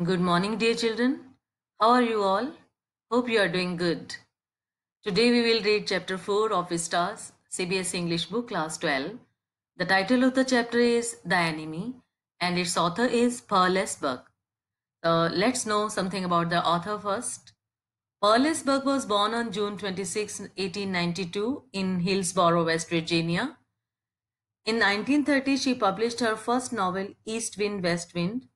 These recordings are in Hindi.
Good morning, dear children. How are you all? Hope you are doing good. Today we will read chapter 4 of Vista's CBS English book class 12. The title of the chapter is The Enemy and its author is Pearl Esberg. Uh, let's know something about the author first. Pearl Esberg was born on June 26, 1892 in Hillsboro, West Virginia. In 1930, she published her first novel, East Wind, West Wind,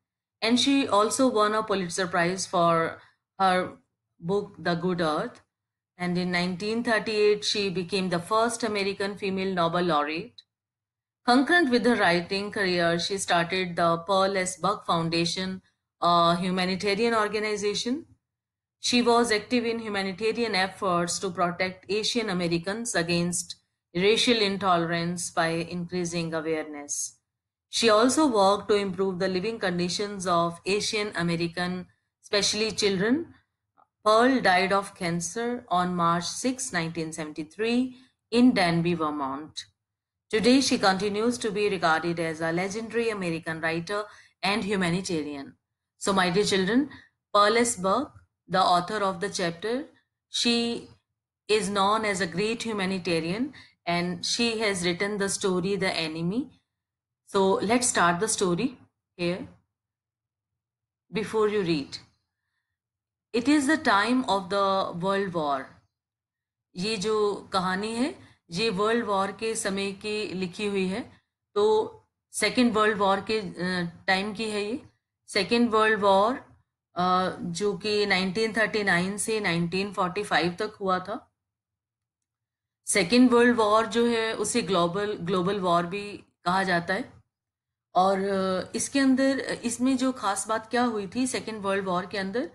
and she also won a Pulitzer Prize for her book, The Good Earth. And in 1938, she became the first American female Nobel laureate. Concurrent with her writing career, she started the Pearl S. Buck Foundation, a humanitarian organization. She was active in humanitarian efforts to protect Asian Americans against racial intolerance by increasing awareness. She also worked to improve the living conditions of Asian American, especially children. Pearl died of cancer on March 6, 1973, in Danby, Vermont. Today, she continues to be regarded as a legendary American writer and humanitarian. So, my dear children, Pearl S. Burke, the author of the chapter, she is known as a great humanitarian and she has written the story The Enemy So let's start the story here before you read. It is the time of the World War. ये जो कहानी है ये वर्ल्ड वॉर के समय की लिखी हुई है तो सेकेंड वर्ल्ड वॉर के टाइम की है ये सेकेंड वर्ल्ड वॉर जो कि 1939 से 1945 तक हुआ था सेकेंड वर्ल्ड वॉर जो है उसे ग्लोबल ग्लोबल वॉर भी कहा जाता है और इसके अंदर इसमें जो खास बात क्या हुई थी सेकेंड वर्ल्ड वॉर के अंदर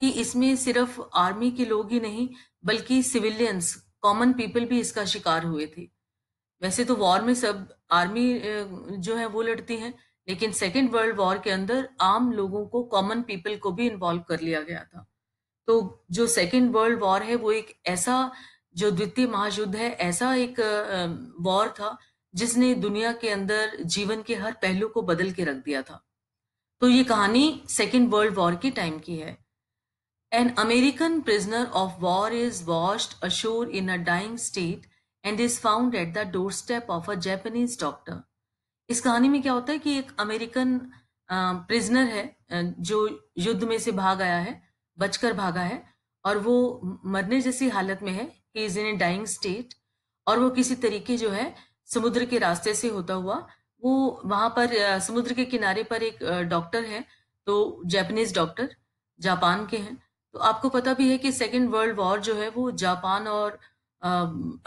कि इसमें सिर्फ आर्मी के लोग ही नहीं बल्कि सिविलियंस कॉमन पीपल भी इसका शिकार हुए थे वैसे तो वॉर में सब आर्मी जो है वो लड़ती हैं लेकिन सेकेंड वर्ल्ड वॉर के अंदर आम लोगों को कॉमन पीपल को भी इन्वॉल्व कर लिया गया था तो जो सेकेंड वर्ल्ड वॉर है वो एक ऐसा जो द्वितीय महायुद्ध है ऐसा एक वॉर था जिसने दुनिया के अंदर जीवन के हर पहलू को बदल के रख दिया था तो ये कहानी सेकेंड वर्ल्ड वॉर के टाइम की है an American prisoner of war is washed ashore in a dying state and is found at the door step of a Japanese doctor इस कहानी में क्या होता है कि एक अमेरिकन प्रिजनर है जो युद्ध में से भाग आया है बचकर भागा है और वो मरने जैसी हालत में है he is in a dying state और वो किसी तरीके जो है समुद्र के रास्ते से होता हुआ वो वहां पर समुद्र के किनारे पर एक डॉक्टर है तो जापानीज डॉक्टर जापान के हैं तो आपको पता भी है कि सेकेंड वर्ल्ड वॉर जो है वो जापान और आ,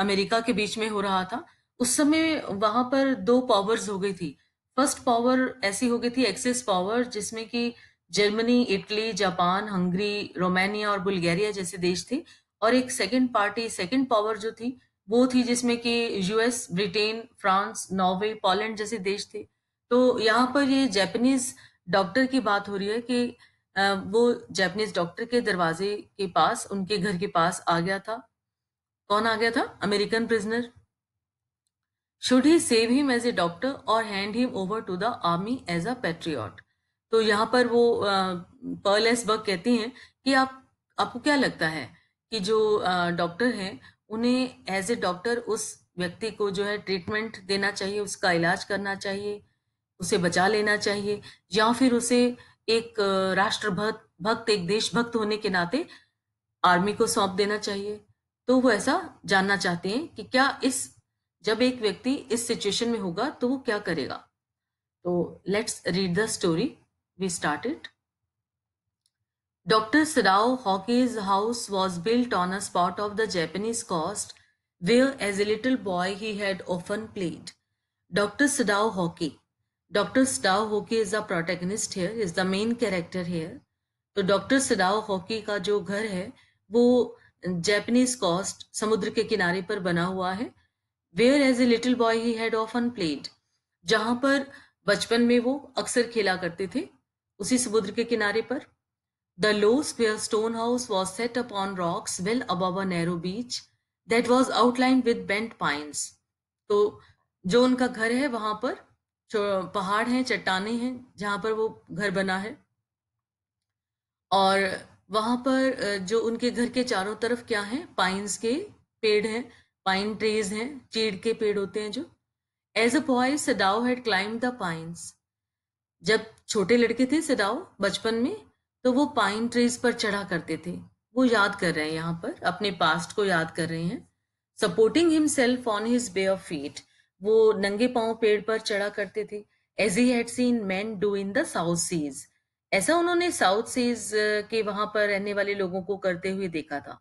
अमेरिका के बीच में हो रहा था उस समय वहां पर दो पावर्स हो गई थी फर्स्ट पावर ऐसी हो गई थी एक्सिस पावर जिसमें कि Germany Italy Japan Hungary Romania और बुल्गारिया जैसे देश थे और एक सेकेंड पार्टी सेकेंड पावर जो थी वो थी जिसमें कि US Britain France Norway Poland जैसे देश थे तो यहाँ पर ये जैपनीज डॉक्टर की बात हो रही है कि वो जैपनीज डॉक्टर के दरवाजे के पास उनके घर के पास आ गया था कौन आ गया था American prisoner should he save him as a doctor और hand him over to the army as a patriot तो यहाँ पर वो पर्ल एस बर्ग कहती हैं कि आप आपको क्या लगता है कि जो डॉक्टर हैं उन्हें एज ए डॉक्टर उस व्यक्ति को जो है ट्रीटमेंट देना चाहिए उसका इलाज करना चाहिए उसे बचा लेना चाहिए या फिर उसे एक राष्ट्र भक्त भक्त एक देशभक्त होने के नाते आर्मी को सौंप देना चाहिए तो वो ऐसा जानना चाहते हैं कि क्या इस जब एक व्यक्ति इस सिचुएशन में होगा तो वो क्या करेगा तो let's read the story we start it Dr. Sadao Hawke's house was built on a spot of the Japanese coast where as a little boy he had often played. Dr. Sadao Hockey. Dr. Sadao Hockey is the protagonist here, is the main character here. तो डॉक्टर सदाओ हॉकी का जो घर है वो जैपनीज कॉस्ट समुद्र के किनारे पर बना हुआ है where as a little boy he had often played जहां पर बचपन में वो अक्सर खेला करते थे उसी समुद्र के किनारे पर The low square stone house was set upon rocks well above a narrow beach that was outlined with bent pines. तो जो उनका घर है वहां पर पहाड़ हैं चट्टाने हैं जहां पर वो घर बना है और वहां पर जो उनके घर के चारों तरफ क्या है पाइन्स के पेड़ हैं पाइन ट्रीज हैं चीड़ के पेड़ होते हैं जो as a boy Sadao had climb the pines जब छोटे लड़के थे सडाओ बचपन में तो वो पाइन ट्रीज पर चढ़ा करते थे वो याद कर रहे हैं यहाँ पर अपने पास्ट को याद कर रहे हैं supporting himself on his bay of feet वो नंगे पाओ पेड़ पर चढ़ा करते थे as he had seen men do in the south seas ऐसा उन्होंने साउथ सीज के वहां पर रहने वाले लोगों को करते हुए देखा था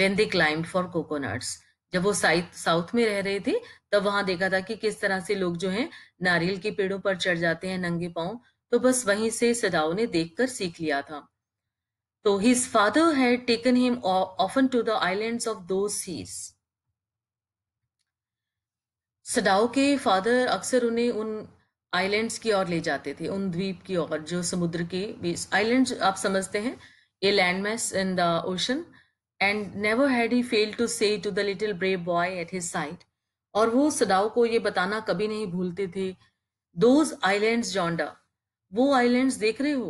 when they climb for coconuts जब वो साउथ में रह रहे थे तब वहां देखा था कि किस तरह से लोग जो हैं नारियल के पेड़ों पर चढ़ जाते हैं नंगे पाओ तो बस वहीं से सदाओ ने देखकर सीख लिया था तो his father had taken him often to the islands of those seas Sadao के फादर अक्सर उन्हें उन आइलैंड्स की ओर ले जाते थे उन द्वीप की ओर जो समुद्र के बीच आइलैंड्स आप समझते हैं a land mass in the ocean and never had he fail to say to the little brave boy at his side और वो सदाओ को ये बताना कभी नहीं भूलते थे दोज आइलैंड्स जॉन्डा वो आइलैंड्स देख रहे हो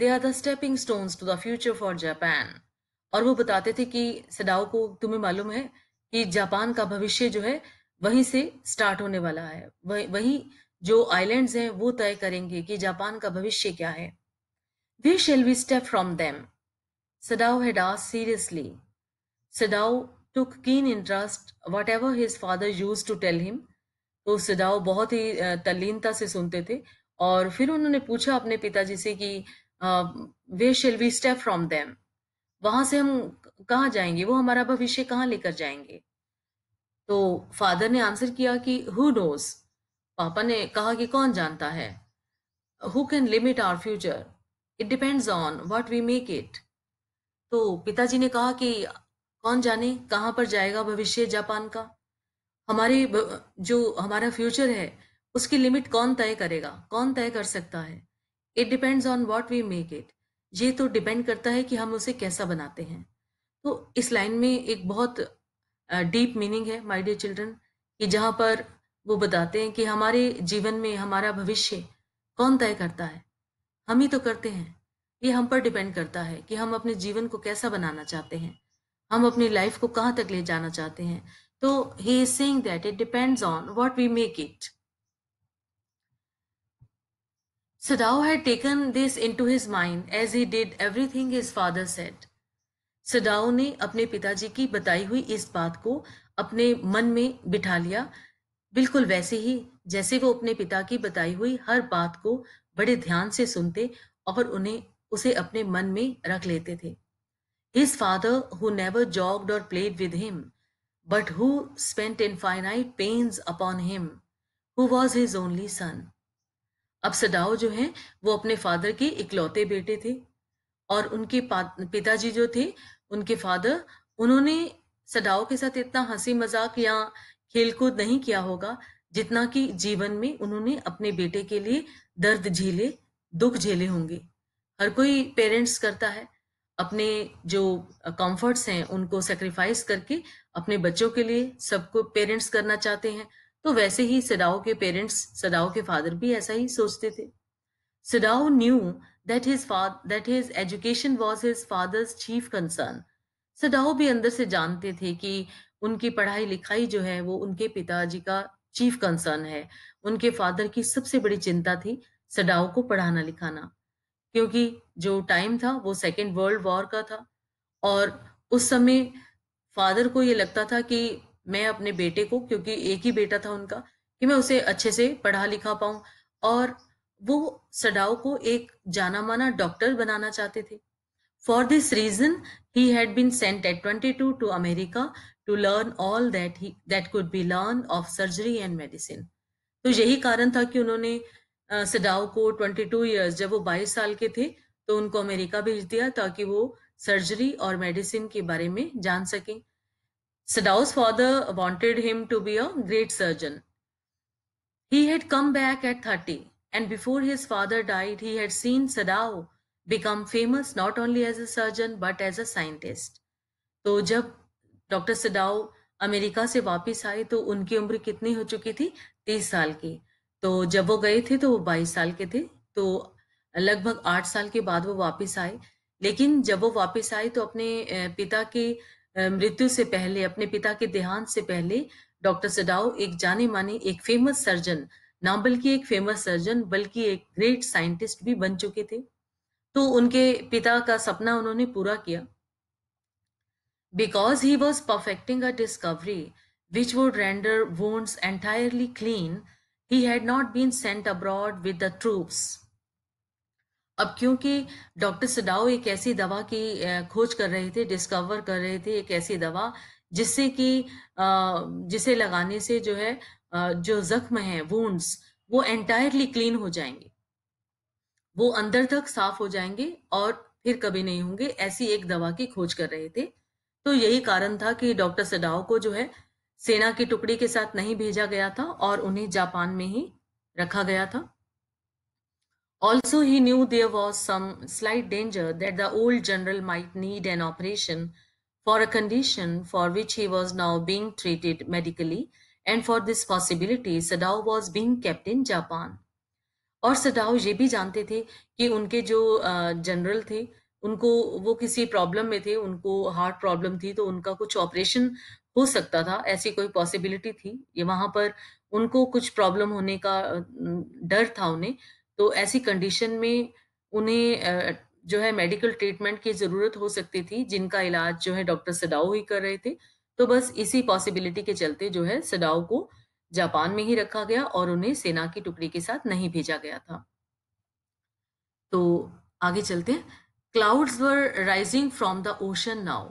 they are the stepping stones to the future for Japan और वो बताते थे कि सडाओ को तुम्हें मालूम है कि जापान का भविष्य जो है वहीं से स्टार्ट होने वाला है वही वही जो आइलैंड्स हैं वो तय करेंगे कि जापान का भविष्य क्या है where shall we step from them Sadao had asked seriously Sadao took keen interest whatever his father used to tell him तो सिदाओ बहुत ही तल्लीनता से सुनते थे और फिर उन्होंने पूछा अपने पिताजी से कि where shall we step from them वहां से हम कहाँ जाएंगे वो हमारा भविष्य कहाँ लेकर जाएंगे तो फादर ने आंसर किया कि हु नोज पापा ने कहा कि कौन जानता है who can limit our future it depends on what we make it तो पिताजी ने कहा कि कौन जाने कहाँ पर जाएगा भविष्य जापान का हमारे जो हमारा फ्यूचर है उसकी लिमिट कौन तय करेगा कौन तय कर सकता है it depends on what we make it ये तो डिपेंड करता है कि हम उसे कैसा बनाते हैं तो इस लाइन में एक बहुत डीप मीनिंग है माय डियर चिल्ड्रन कि जहाँ पर वो बताते हैं कि हमारे जीवन में हमारा भविष्य कौन तय करता है हम ही तो करते हैं ये हम पर डिपेंड करता है कि हम अपने जीवन को कैसा बनाना चाहते हैं हम अपनी लाइफ को कहाँ तक ले जाना चाहते हैं तो he is saying that it depends on what we make it Sadao had taken this into his mind as he did everything his father said. Sadao ने अपने पिताजी की बताई हुई इस बात को अपने मन में बिठा लिया बिल्कुल वैसे ही जैसे वो अपने पिता की बताई हुई हर बात को बड़े ध्यान से सुनते और उन्हें उसे अपने मन में रख लेते थे his father who never joked और played with him but who spent infinite pains upon him who was his only son अब सडाओ जो है वो अपने फादर के इकलौते बेटे थे और उनके पिताजी जो थे उनके फादर उन्होंने सडाओ के साथ इतना हंसी मजाक या खेलकूद नहीं किया होगा जितना कि जीवन में उन्होंने अपने बेटे के लिए दर्द झेले दुख झेले होंगे हर कोई पेरेंट्स करता है अपने जो कंफर्ट्स हैं उनको सेक्रीफाइस करके अपने बच्चों के लिए सबको पेरेंट्स करना चाहते हैं तो वैसे ही सडाओ के पेरेंट्स सदाओ के फादर भी ऐसा ही सोचते थे Sadao knew that his that his education was his father's chief concern Sadao भी अंदर से जानते थे कि उनकी पढ़ाई लिखाई जो है वो उनके पिताजी का चीफ कंसर्न है उनके फादर की सबसे बड़ी चिंता थी सडाओ को पढ़ाना लिखाना क्योंकि जो टाइम था वो सेकेंड वर्ल्ड वॉर का था और उस समय फादर को ये लगता था कि मैं अपने बेटे को क्योंकि एक ही बेटा था उनका कि मैं उसे अच्छे से पढ़ा लिखा पाऊं और वो सडाओ को एक जाना माना डॉक्टर बनाना चाहते थे for this reason he had been sent at twenty two America to learn all that he that could be learn of surgery and medicine तो यही कारण था कि उन्होंने सडाओ को ट्वेंटी टू ईयर्स जब वो बाईस साल के थे तो उनको अमेरिका भेज दिया ताकि वो सर्जरी और मेडिसिन के बारे में जान सकें Sadao's father wanted him to be a great surgeon. He had come back at 30 and before his father died, he had seen Sadao become famous not only as a surgeon but as a scientist. तो जब डॉक्टर सडाओ अमेरिका से वापस आए तो उनकी उम्र कितनी हो चुकी थी तीस साल की तो जब वो गए थे तो वो बाईस साल के थे तो लगभग आठ साल के बाद वो वापस आए लेकिन जब वो वापस आए तो अपने पिता की मृत्यु से पहले अपने पिता के देहांत से पहले डॉक्टर सडाओ एक जाने माने एक फेमस सर्जन ना बल्कि एक फेमस सर्जन बल्कि एक ग्रेट साइंटिस्ट भी बन चुके थे तो उनके पिता का सपना उन्होंने पूरा किया because he was perfecting a discovery which would render wounds entirely clean he had not been sent abroad with the troops अब क्योंकि डॉक्टर सडाओ एक ऐसी दवा की खोज कर रहे थे डिस्कवर कर रहे थे एक ऐसी दवा जिससे कि जिसे लगाने से जो है जो जख्म है वोन्स वो एंटायरली क्लीन हो जाएंगे वो अंदर तक साफ हो जाएंगे और फिर कभी नहीं होंगे ऐसी एक दवा की खोज कर रहे थे तो यही कारण था कि डॉक्टर सडाओ को जो है सेना की टुकड़ी के साथ नहीं भेजा गया था और उन्हें जापान में ही रखा गया था Also, he knew there was some slight danger that the old general might need an operation for a condition for which he was now being treated medically, and for this possibility, Sadao was being kept in Japan. और सदाओ ये भी जानते थे कि उनके जो जनरल थे उनको वो किसी प्रॉब्लम में थे उनको हार्ट प्रॉब्लम थी तो उनका कुछ ऑपरेशन हो सकता था ऐसी कोई पॉसिबिलिटी थी ये वहां पर उनको कुछ प्रॉब्लम होने का डर था उन्हें तो ऐसी कंडीशन में उन्हें जो है मेडिकल ट्रीटमेंट की ज़रूरत हो सकती थी जिनका इलाज जो है डॉक्टर सडाओ ही कर रहे थे तो बस इसी पॉसिबिलिटी के चलते जो है सडाओ को जापान में ही रखा गया और उन्हें सेना की टुकड़ी के साथ नहीं भेजा गया था तो आगे चलते हैं clouds were rising from the ocean now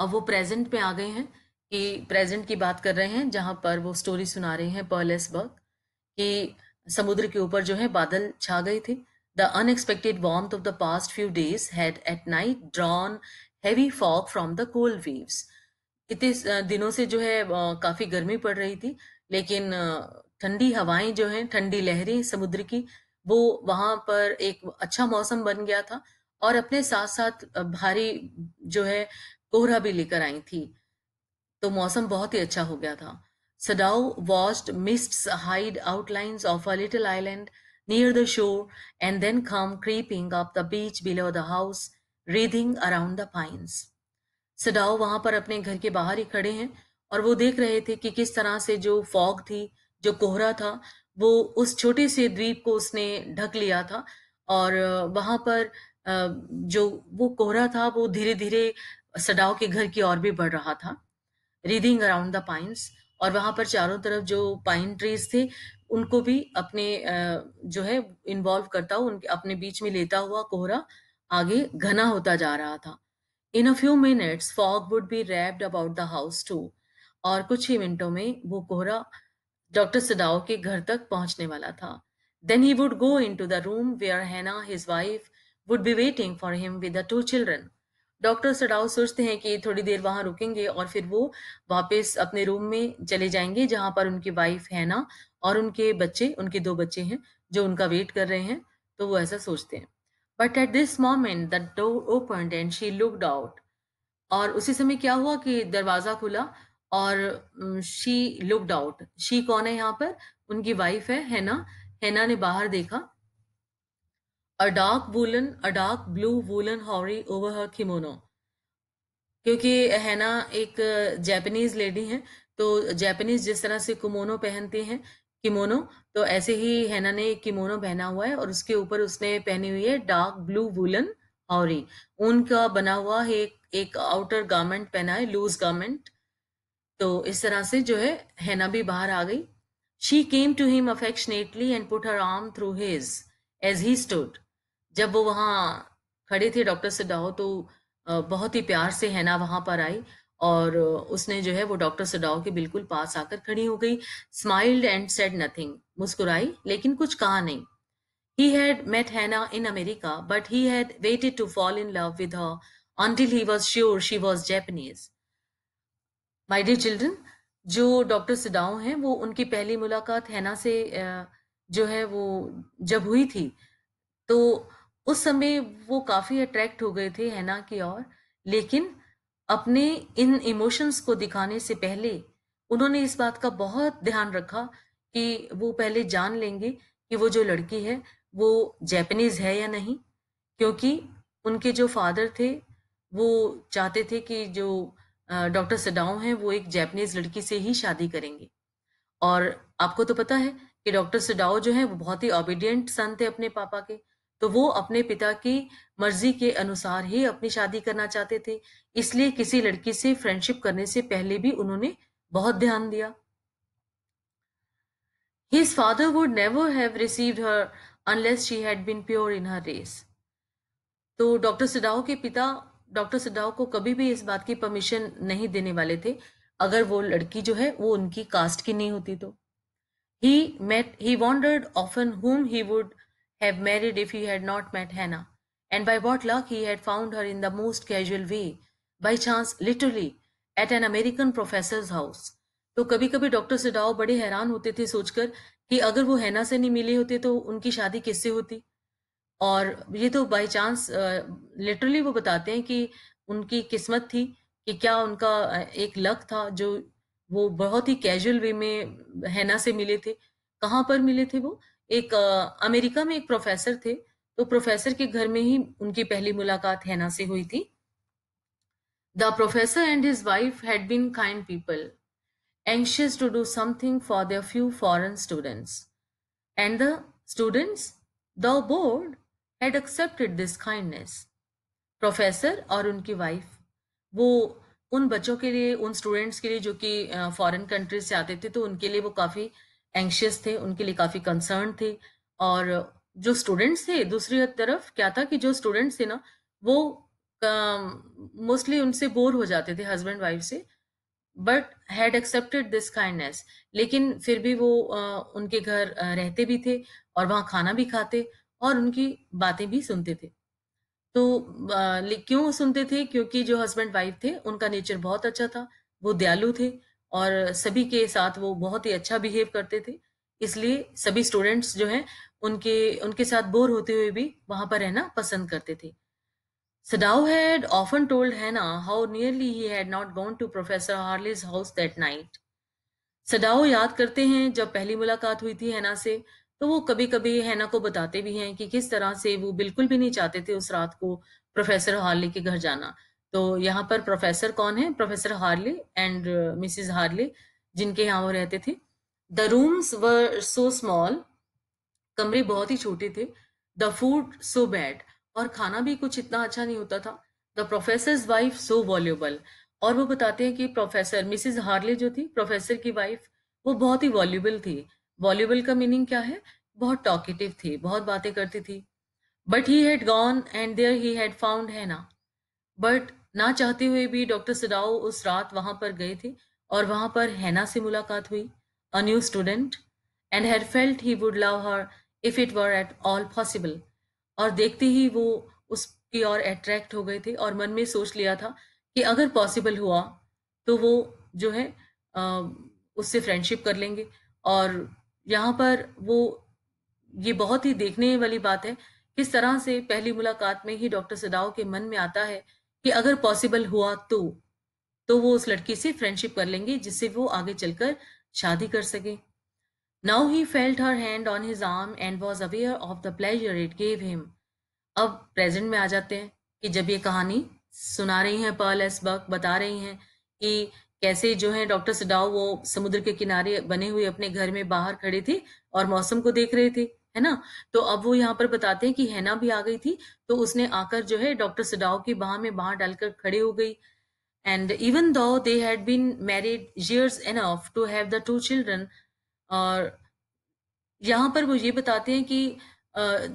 अब वो प्रेजेंट पे आ गए हैं कि प्रेजेंट की बात कर रहे हैं जहां पर वो स्टोरी सुना रहे हैं पर्लेसबर्ग कि समुद्र के ऊपर जो है बादल छा गए थे the unexpected warm of the past few days had at night drawn heavy fog from the cold waves इतने दिनों से जो है काफी गर्मी पड़ रही थी लेकिन ठंडी हवाएं जो है ठंडी लहरें समुद्र की वो वहां पर एक अच्छा मौसम बन गया था और अपने साथ साथ भारी जो है कोहरा भी लेकर आई थी तो मौसम बहुत ही अच्छा हो गया था Sadao watched mists hide outlines of a little island near the shore and then come creeping up the beach below the house, wreathing around the pines. Sadao वहां पर अपने घर के बाहर ही खड़े हैं और वो देख रहे थे कि किस तरह से जो फॉग थी जो कोहरा था वो उस छोटे से द्वीप को उसने ढक लिया था और वहां पर जो वो कोहरा था वो धीरे धीरे सडाओ के घर की ओर भी बढ़ रहा था रीडिंग अराउंड द पाइंस और वहां पर चारों तरफ जो पाइन ट्रीज थे उनको भी अपने जो है इन्वॉल्व करता हुआ उनके अपने बीच में लेता हुआ कोहरा आगे घना होता जा रहा था in a few minutes fog would be wrapped about the house too और कुछ ही मिनटों में वो कोहरा डॉक्टर सदाओ के घर तक पहुंचने वाला था then he would go into the room where Hannah his wife would be waiting for him with the two children doctor Sadao सोचते हैं कि थोड़ी देर वहां रुकेंगे और फिर वो वापस अपने रूम में चले जाएंगे जहां पर उनकी वाइफ है ना और उनके बच्चे उनके दो बच्चे हैं जो उनका वेट कर रहे हैं तो वो ऐसा सोचते हैं but at this moment the door open and she looked out और उसी समय क्या हुआ कि दरवाजा खुला और शी लुकड आउट शी कौन है यहाँ पर उनकी वाइफ है हैना हैना ने बाहर देखा a dark woolen, a dark blue woolen hori over her kimono. क्योंकि हैना एक जैपनीज लेडी है तो जैपनीज जिस तरह से किमोनो पहनती हैं किमोनो तो ऐसे ही हैना ने किमोनो पहना हुआ है और उसके ऊपर उसने पहनी हुई है डार्क ब्लू वुलन हॉरी ऊन का बना हुआ है एक, एक आउटर गारमेंट पहना है लूज गारमेंट तो इस तरह से जो है हैना भी बाहर आ गई she came to him affectionately and put her arm through his as he stood जब वो वहाँ खड़े थे डॉक्टर सिडाओ तो बहुत ही प्यार से हैना वहाँ पर आई और उसने जो है वो डॉक्टर सिडाओ के बिल्कुल पास आकर खड़ी हो गई स्माइल्ड एंड सेड नथिंग मुस्कुराई लेकिन कुछ कहा नहीं ही had met Hannah in America but he had waited to fall in love with her until he was sure she was Japanese. My जो डॉक्टर सिडाओ हैं वो उनकी पहली मुलाकात हैना से जो है वो जब हुई थी तो उस समय वो काफ़ी अट्रैक्ट हो गए थे हैना की और लेकिन अपने इन इमोशंस को दिखाने से पहले उन्होंने इस बात का बहुत ध्यान रखा कि वो पहले जान लेंगे कि वो जो लड़की है वो जैपनीज है या नहीं क्योंकि उनके जो फादर थे वो चाहते थे कि जो डॉक्टर सडाओ हैं वो एक जैपनीज लड़की से ही शादी करेंगे और आपको तो पता है कि डॉक्टर सिडाओ जो है वो बहुत ही ऑबिडियंट सन थे अपने पापा के तो वो अपने पिता की मर्जी के अनुसार ही अपनी शादी करना चाहते थे इसलिए किसी लड़की से फ्रेंडशिप करने से पहले भी उन्होंने बहुत ध्यान दिया his father would never have received her unless she had been pure in her race तो डॉक्टर सिडाओ के पिता डॉक्टर सिडाओ को कभी भी इस बात की परमिशन नहीं देने वाले थे अगर वो लड़की जो है वो उनकी कास्ट की नहीं होती तो He met he wondered often whom he would have married if he had not met Hannah, and by what luck he had found her in the most casual way, by chance literally, at an American professor's house. तो कभी कभी डॉक्टर सिडाओ बड़े हैरान होते थे सोचकर कि अगर वो हैना से नहीं मिले होते तो उनकी शादी किससे होती और ये तो बाय चांस लिटरली वो बताते हैं कि उनकी किस्मत थी कि क्या उनका एक लक था जो वो बहुत ही कैजुअल वे में हैना से मिले थे कहाँ पर मिले थे वो एक आ, अमेरिका में एक प्रोफेसर थे तो प्रोफेसर के घर में ही उनकी पहली मुलाकात हैना से हुई थी the professor and his wife had been kind people anxious to do something for the few foreign students and the students the bored had accepted this kindness professor और उनकी वाइफ वो उन बच्चों के लिए उन स्टूडेंट्स के लिए जो कि फॉरेन कंट्रीज से आते थे तो उनके लिए वो काफ़ी एंशियस थे उनके लिए काफ़ी कंसर्न थे और जो स्टूडेंट्स थे दूसरी तरफ क्या था कि जो स्टूडेंट्स थे ना वो मोस्टली uh, उनसे बोर हो जाते थे हस्बैंड वाइफ से but had accepted this kindness लेकिन फिर भी वो uh, उनके घर रहते भी थे और वहाँ खाना भी खाते और उनकी बातें भी सुनते थे तो क्यों सुनते थे क्योंकि जो हस्बैंड वाइफ थे उनका नेचर बहुत अच्छा था वो दयालु थे और सभी के साथ वो बहुत ही अच्छा बिहेव करते थे इसलिए सभी स्टूडेंट्स जो हैं उनके उनके साथ बोर होते हुए भी वहां पर रहना पसंद करते थे Sadao had often told Hannah how nearly he had not gone to professor Harley's house that night Sadao याद करते हैं जब पहली मुलाकात हुई थी हैना से तो वो कभी कभी हैना को बताते भी हैं कि किस तरह से वो बिल्कुल भी नहीं चाहते थे उस रात को प्रोफेसर हार्ले के घर जाना तो यहाँ पर प्रोफेसर कौन है professor Harley and Mrs Harley जिनके यहाँ वो रहते थे the rooms were so small कमरे बहुत ही छोटे थे द फूड सो बैड और खाना भी कुछ इतना अच्छा नहीं होता था the professor wife so voluble और वो बताते हैं कि प्रोफेसर मिसिज हार्ले जो थी प्रोफेसर की वाइफ वो बहुत ही वॉल्यूबल थी वॉल्यूबल का मीनिंग क्या है बहुत टॉकेटिव थी बहुत बातें करती थी but he had gone and there he had found है ना बट ना चाहते हुए भी डॉक्टर सिडाओ उस रात वहां पर गए थे और वहां पर हैना से मुलाकात हुई a new student and had felt he would love her if it were at all possible और देखते ही वो उसकी ओर अट्रैक्ट हो गए थे और मन में सोच लिया था कि अगर पॉसिबल हुआ तो वो जो है उससे फ्रेंडशिप कर लेंगे और यहाँ पर वो ये बहुत ही देखने वाली बात है किस तरह से पहली मुलाकात में ही डॉक्टर सदाओ के मन में आता है कि अगर पॉसिबल हुआ तो तो वो उस लड़की से फ्रेंडशिप कर लेंगे जिससे वो आगे चलकर शादी कर सके now he felt her hand on his arm and was aware of the pleasure it gave him अब प्रेजेंट में आ जाते हैं कि जब ये कहानी सुना रही हैं पर्ल एस बक बता रही हैं कि कैसे जो है डॉक्टर सडाओ वो समुद्र के किनारे बने हुए अपने घर में बाहर खड़े थे और मौसम को देख रहे थे है ना तो अब वो यहाँ पर बताते हैं कि हैना भी आ गई थी तो उसने आकर जो है डॉक्टर सडाओ की बाह में बाहर डालकर खड़े हो गई and even though they had been married years enough to have the two children और यहाँ पर वो ये बताते हैं कि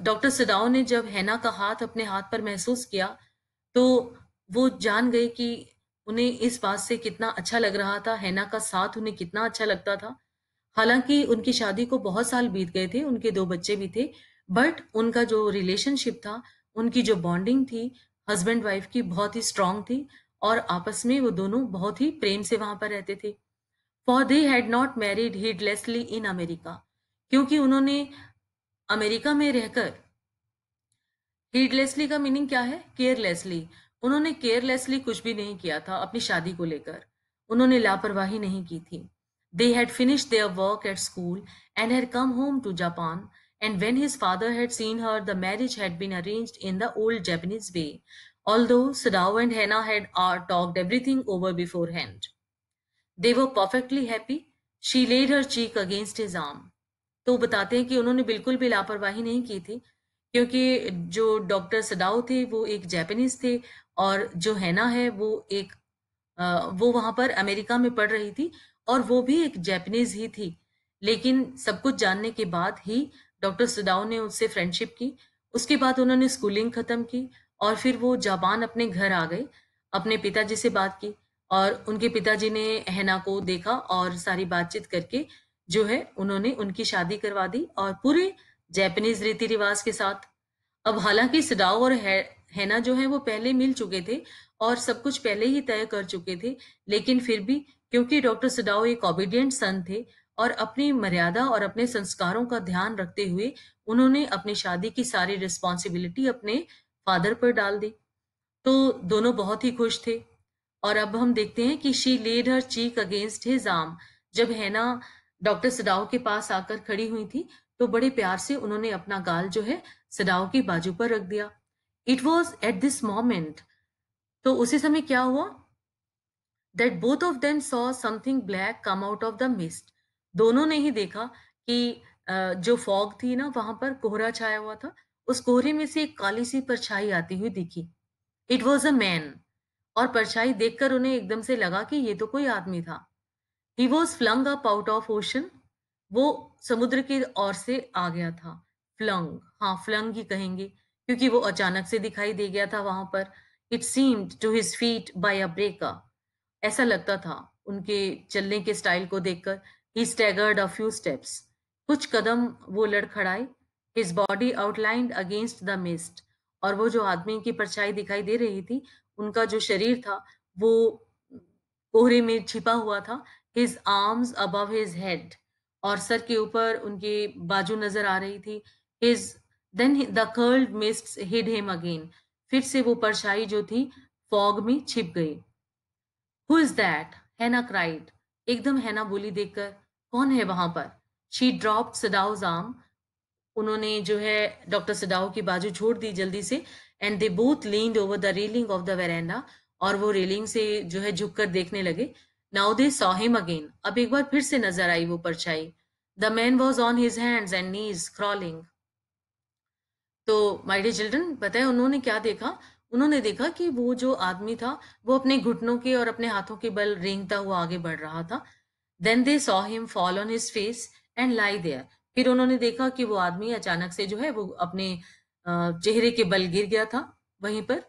डॉक्टर सदाओ ने जब हैना का हाथ अपने हाथ पर महसूस किया तो वो जान गए कि उन्हें इस बात से कितना अच्छा लग रहा था हैना का साथ उन्हें कितना अच्छा लगता था हालांकि उनकी शादी को बहुत साल बीत गए थे उनके दो बच्चे भी थे बट उनका जो रिलेशनशिप था उनकी जो बॉन्डिंग थी हस्बैंड वाइफ की बहुत ही स्ट्रांग थी और आपस में वो दोनों बहुत ही प्रेम से वहां पर रहते थे for they had not married heedlessly in America क्योंकि उन्होंने अमेरिका में रहकर हीडलेसली का मीनिंग क्या है केयरलेसली उन्होंने केयरलेसली कुछ भी नहीं किया था अपनी शादी को लेकर उन्होंने लापरवाही नहीं की थी they had finish their work at school and had come home to Japan and when his father had seen her the marriage had been arrange in the old Japanese way although Sadao and Hannah had uh talked everything over beforehand they were perfectly happy she laid her cheek against his arm तो बताते हैं कि उन्होंने बिल्कुल भी लापरवाही नहीं की थी क्योंकि जो डॉक्टर सदाओ थे वो एक जैपनीज थे और जो हैना है वो एक वो वहां पर अमेरिका में पढ़ रही थी और वो भी एक जैपनीज ही थी लेकिन सब कुछ जानने के बाद ही डॉक्टर सुदाओ ने उससे फ्रेंडशिप की उसके बाद उन्होंने स्कूलिंग खत्म की और फिर वो जापान अपने घर आ गए अपने पिताजी से बात की और उनके पिताजी ने हैना को देखा और सारी बातचीत करके जो है उन्होंने उनकी शादी करवा दी और पूरे जैपनीज रीति रिवाज के साथ अब हालांकि सुडाओ और है, हैना जो है वो पहले मिल चुके थे और सब कुछ पहले ही तय कर चुके थे लेकिन फिर भी क्योंकि डॉक्टर सडाओ एक ऑबिडियंट सन थे और अपनी मर्यादा और अपने संस्कारों का ध्यान रखते हुए उन्होंने अपनी शादी की सारी रिस्पॉन्सिबिलिटी अपने फादर पर डाल दी तो दोनों बहुत ही खुश थे और अब हम देखते हैं कि she laid her cheek against his arm जब हैना डॉक्टर सडाओ के पास आकर खड़ी हुई थी तो बड़े प्यार से उन्होंने अपना गाल जो है सडाओ की बाजू पर रख दिया it was at this moment तो उसी समय क्या हुआ that both of them saw something black come out of the mist दोनों ने ही देखा कि जो फॉग थी ना वहां पर कोहरा छाया हुआ था उस कोहरे में से एक काली सी परछाई आती हुई दिखी इट वॉज अ मैन और परछाई देखकर उन्हें एकदम से लगा कि ये तो कोई आदमी था he was flung up out of ocean वो समुद्र की ओर से आ गया था फ्लंग हाँ फ्लंग ही कहेंगे क्योंकि वो अचानक से दिखाई दे गया था वहां पर it seemed to his feet by a breaker ऐसा लगता था उनके चलने के स्टाइल को देखकर he staggered a few steps कुछ कदम वो लड़खड़ाए his body outlined against the mist और वो जो आदमी की परछाई दिखाई दे रही थी उनका जो शरीर था वो कोहरे में छिपा हुआ था his arms above his head और सर के ऊपर उनके बाजू नजर आ रही थी his then the curled mist hid him again फिर से वो परछाई जो थी फॉग में छिप गई who is that Hana cried एकदम हैना बोली देखकर कौन है वहां पर शी ड्रॉप सदाउज आर्म उन्होंने जो है डॉक्टर सदाओ की बाजू छोड़ दी जल्दी से and they both leaned over the railing of the veranda और वो रेलिंग से जो है झुककर देखने लगे now they saw him again अब एक बार फिर से नजर आई वो परछाई the man was on his hands and knees crawling तो माई डे चिल्ड्रन पता उन्होंने क्या देखा उन्होंने देखा कि वो जो आदमी था वो अपने घुटनों के और अपने हाथों के बल रेंगता हुआ आगे बढ़ रहा था then they saw him fall on his face and lie there फिर उन्होंने देखा कि वो आदमी अचानक से जो है वो अपने चेहरे के बल गिर गया था वहीं पर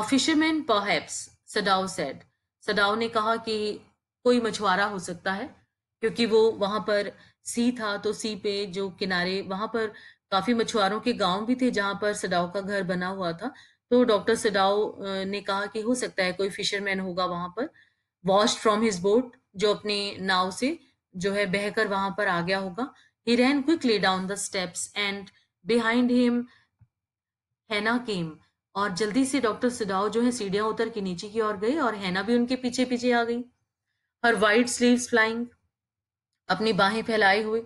of fisherman fisherman Sadao said Sadao ने कहा कि कोई मछुआरा हो सकता है क्योंकि वो वहां पर सी था तो सी पे जो किनारे वहां पर काफी मछुआरों के गांव भी थे जहां पर सडाओ का घर बना हुआ था तो डॉक्टर सडाओ ने कहा कि हो सकता है कोई फिशरमैन होगा वहां पर वॉश फ्रॉम हिज बोट जो अपने नाव से जो है बहकर वहां पर आ गया होगा he ran quickly down the steps and behind him Hana came और जल्दी से डॉक्टर सिडाओ जो है सीढ़ियां उतर के नीचे की ओर गए और हैना भी उनके पीछे पीछे आ गई हर वाइट स्लीव्स फ्लाइंग अपनी बाहें फैलाए हुए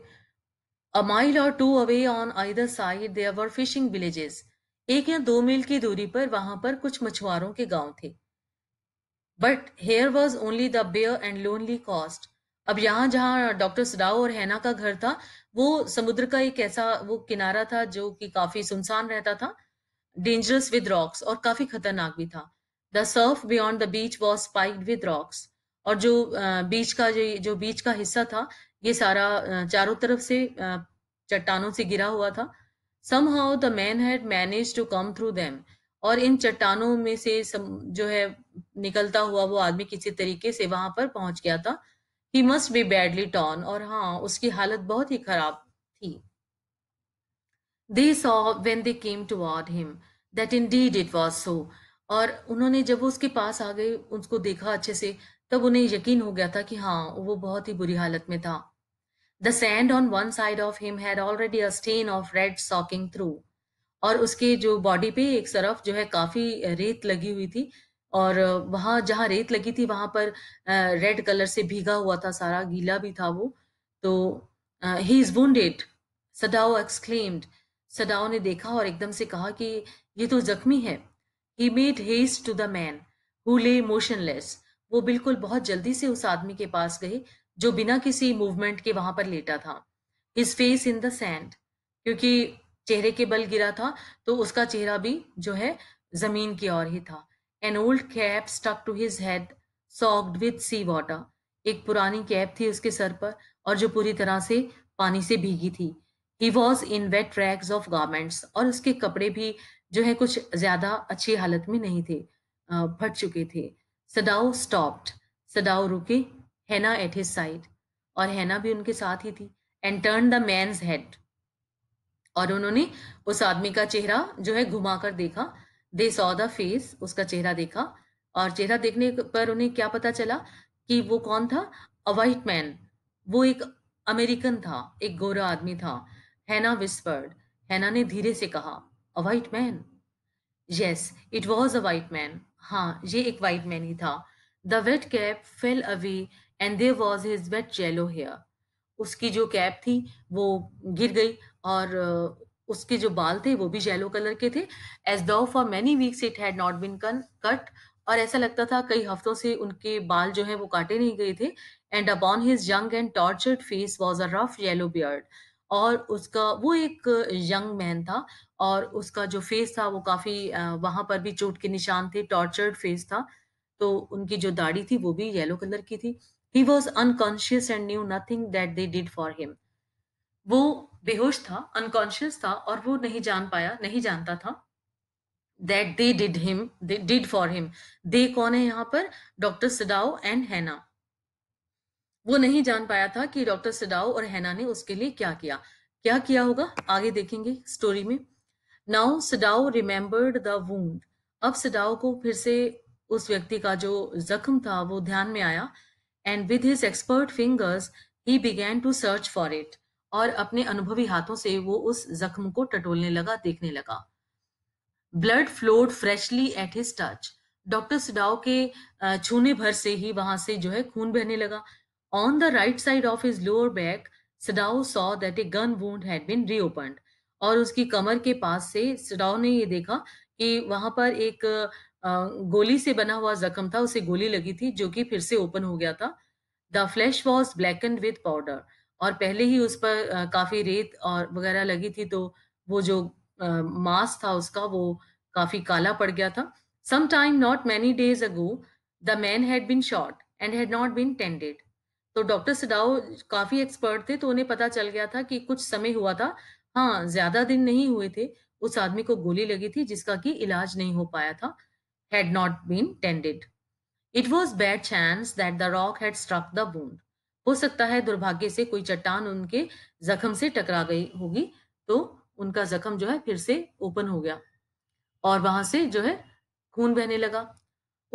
A mile or two away on either side there were fishing villages. एक या दो मील की दूरी पर वहां पर कुछ मछुआरों के गांव थे but here was only the bare and lonely coast अब यहाँ जहाँ डॉक्टर सडाओ और हैना का घर था वो समुद्र का एक ऐसा वो किनारा था जो कि काफी सुनसान रहता था डेंजरस विद रॉक्स और काफी खतरनाक भी था the surf beyond the beach was spiked with rocks और जो बीच का जो जो बीच का हिस्सा था ये सारा चारों तरफ से चट्टानों से गिरा हुआ था somehow the man had manage to come through them और इन चट्टानों में से जो है निकलता हुआ वो आदमी किसी तरीके से वहां पर पहुंच गया था he must be badly torn और हाँ उसकी हालत बहुत ही खराब थी they saw when they came toward him that indeed it was so और उन्होंने जब वो उसके पास आ गए उसको देखा अच्छे से तब उन्हें यकीन हो गया था कि हाँ वो बहुत ही बुरी हालत में था the sand on one side of him had already a stain of red soaking through और उसके जो बॉडी पे एक तरफ जो है काफी रेत लगी हुई थी और वहां जहां रेत लगी थी वहां पर रेड कलर से भीगा हुआ था सारा गीला भी था वो तो he is Wade Sadao exclaimed सदाओ ने देखा और एकदम से कहा कि ये तो जख्मी है he made haste to the man who lay motionless वो बिल्कुल बहुत जल्दी से उस आदमी के पास गए जो बिना किसी मूवमेंट के वहां पर लेटा था his face in the sand क्योंकि चेहरे के बल गिरा था तो उसका चेहरा भी जो है जमीन की ओर ही था an old cap stuck to his head soaked with sea water एक पुरानी कैप थी उसके सर पर और जो पूरी तरह से पानी से भीगी थी he was in wet tracks of garments और उसके कपड़े भी जो है कुछ ज्यादा अच्छी हालत में नहीं थे फट चुके थे सदाओ स्टॉप्ड सदाओ रुके हैना एट हिज साइड और हैना भी उनके साथ ही थी and turn the man's head और उन्होंने उस आदमी का चेहरा जो है घुमाकर देखा दे सॉ द फेस उसका चेहरा देखा और चेहरा देखने पर उन्हें क्या पता चला कि वो कौन था अ वाइट मैन वो एक अमेरिकन था एक गोरा आदमी था हैना विस्पर्ड हैना ने धीरे से कहा a white man yes it was a white man हाँ ये एक वाइट मैन ही था the wet cap fell away and there was his wet yellow hair उसकी जो कैप थी वो गिर गई और उसके जो बाल थे वो भी येलो कलर के थे as though for many weeks it had not been cut और ऐसा लगता था कई हफ्तों से उनके बाल जो है वो काटे नहीं गए थे and upon his young and tortured face was a rough yellow beard और उसका वो एक यंग मैन था और उसका जो फेस था वो काफी वहां पर भी चोट के निशान थे टॉर्चर्ड फेस था तो उनकी जो दाढ़ी थी वो भी येलो कलर की थी he was unconscious and knew nothing that they did for him वो बेहोश था अनकॉन्शियस था और वो नहीं जान पाया नहीं जानता था that they did him they did for him they कौन है यहाँ पर डॉक्टर सिडाओ एंड हैना वो नहीं जान पाया था कि डॉक्टर सिडाओ और हैना ने उसके लिए क्या किया क्या किया होगा आगे देखेंगे स्टोरी में now Sadao remembered the wound अब सिडाओ को फिर से उस व्यक्ति का जो जख्म था वो ध्यान में आया and with his expert fingers he began to search for it और अपने अनुभवी हाथों से वो उस जख्म को टटोलने लगा देखने लगा blood flowed freshly at his touch doctor Sadao के छूने भर से ही वहां से जो है खून बहने लगा on the right side of his lower back Sadao saw that a gun wound had been reopened और उसकी कमर के पास से सिडाओ ने ये देखा कि वहां पर एक गोली से बना हुआ जख्म था उसे गोली लगी थी जो कि फिर से ओपन हो गया था the flesh was blackened with powder और पहले ही उस पर काफी रेत और वगैरह लगी थी तो वो जो आ, मास था उसका वो काफी काला पड़ गया था some time not many days ago the man had been shot and had not been tended तो डॉक्टर सिडाओ काफी एक्सपर्ट थे तो उन्हें पता चल गया था कि कुछ समय हुआ था हाँ ज्यादा दिन नहीं हुए थे उस आदमी को गोली लगी थी जिसका कि इलाज नहीं हो पाया था had not been tended. It was bad chance that the rock had struck the wound. हो सकता है दुर्भाग्य से कोई चट्टान उनके जख्म से टकरा गई होगी तो उनका जख्म जो है फिर से ओपन हो गया और वहां से जो है खून बहने लगा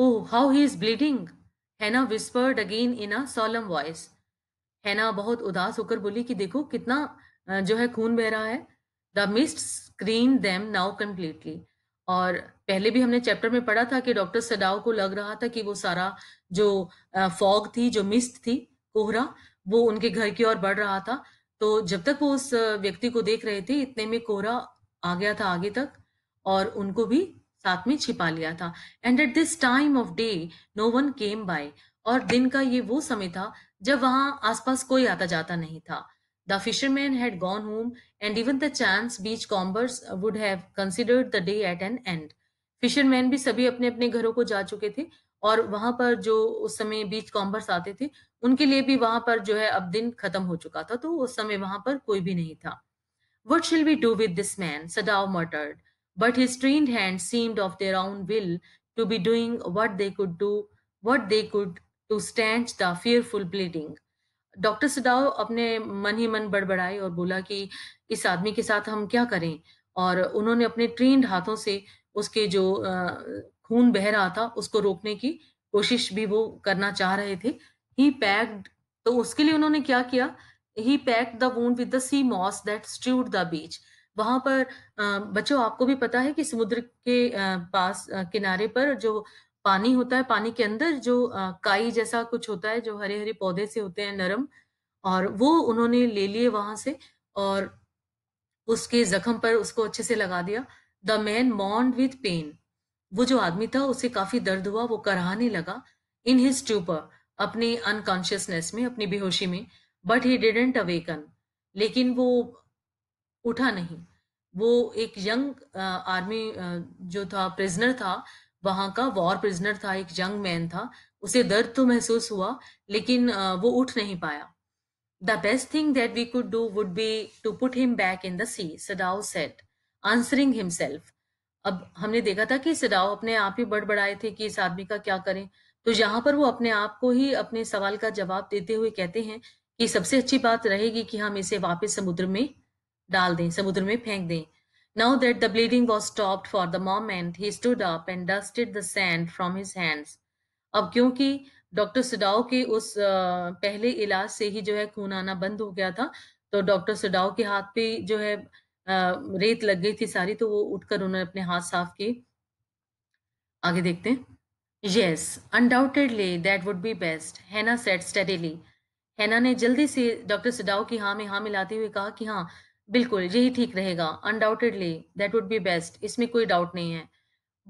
oh how he is bleeding Hana whispered again in a solemn voice Hana बहुत उदास होकर बोली कि देखो कितना जो है खून बह रहा है the mist screened them now completely और पहले भी हमने चैप्टर में पढ़ा था कि डॉक्टर सडाव को लग रहा था कि वो सारा जो फॉग थी जो मिस्ट थी कोहरा वो उनके घर की ओर बढ़ रहा था तो जब तक वो उस व्यक्ति को देख रहे थे इतने में कोहरा आ गया था आगे तक और उनको भी साथ में छिपा लिया था and at this time of day no one came by और दिन का ये वो समय था जब वहां आसपास कोई आता जाता नहीं था The fishermen had gone home, and even the chance beachcombers would have considered the day at an end. Fisherman भी सभी अपने अपने घरों को जा चुके थे और वहां पर जो उस समय बीच कॉम्बर्स आते थे उनके लिए भी वहां पर जो है अब दिन खत्म हो चुका था तो उस समय वहां पर कोई भी नहीं था what shall we do with this man Sadao muttered but his trained hands seemed of their own will to be doing what they could do what they could to stanch the fearful bleeding doctor Sadao अपने मन ही मन बड़बड़ाए और बोला कि इस आदमी के साथ हम क्या करें और उन्होंने अपने ट्रेंड हाथों से उसके जो खून बह रहा था उसको रोकने की कोशिश भी वो करना चाह रहे थे ही पैक्ड तो उसके लिए उन्होंने क्या किया he packed the wound with the sea moss that strewed the beach वहां पर बच्चों आपको भी पता है कि समुद्र के पास किनारे पर जो पानी होता है पानी के अंदर जो आ, काई जैसा कुछ होता है जो हरे हरे पौधे से होते हैं नरम और वो उन्होंने ले लिए वहां से और उसके जख्म पर उसको अच्छे से लगा दिया the man moaned with pain वो जो आदमी था उसे काफी दर्द हुआ वो कराहने लगा इन हिज ट्यूपर अपनी अनकॉन्शियसनेस में अपनी बेहोशी में बट ही डिडेंट अवेकन लेकिन वो उठा नहीं वो एक यंग आर्मी जो था प्रिजनर था वहां का वॉर प्रिजनर था एक यंग मैन था उसे दर्द तो महसूस हुआ लेकिन वो उठ नहीं पाया the best thing that we could do would be to put him back in the sea Sadao said answering himself अब हमने देखा था कि सदाओ अपने आप ही बड़बड़ाए थे कि इस आदमी का क्या करें तो यहाँ पर वो अपने आप को ही अपने सवाल का जवाब देते हुए कहते हैं कि सबसे अच्छी बात रहेगी कि हम इसे वापस समुद्र में डाल दें समुद्र में फेंक दें Now that the bleeding was stopped for the moment, he stood up and dusted the sand from his hands. अब क्योंकि डॉक्टर सडाओ के उस पहले इलाज से ही जो है खून आना बंद हो गया था तो डॉक्टर सडाओ के हाथ पे जो है रेत लग गई थी सारी तो वो उठकर उन्होंने अपने हाथ साफ किए आगे देखते हैं yes undoubtedly that would be best Hana said steadily Hana ने जल्दी से डॉक्टर सडाओ की हाँ में हाँ मिलाते हुए कहा कि हाँ बिल्कुल यही ठीक रहेगा undoubtedly that would be best इसमें कोई डाउट नहीं है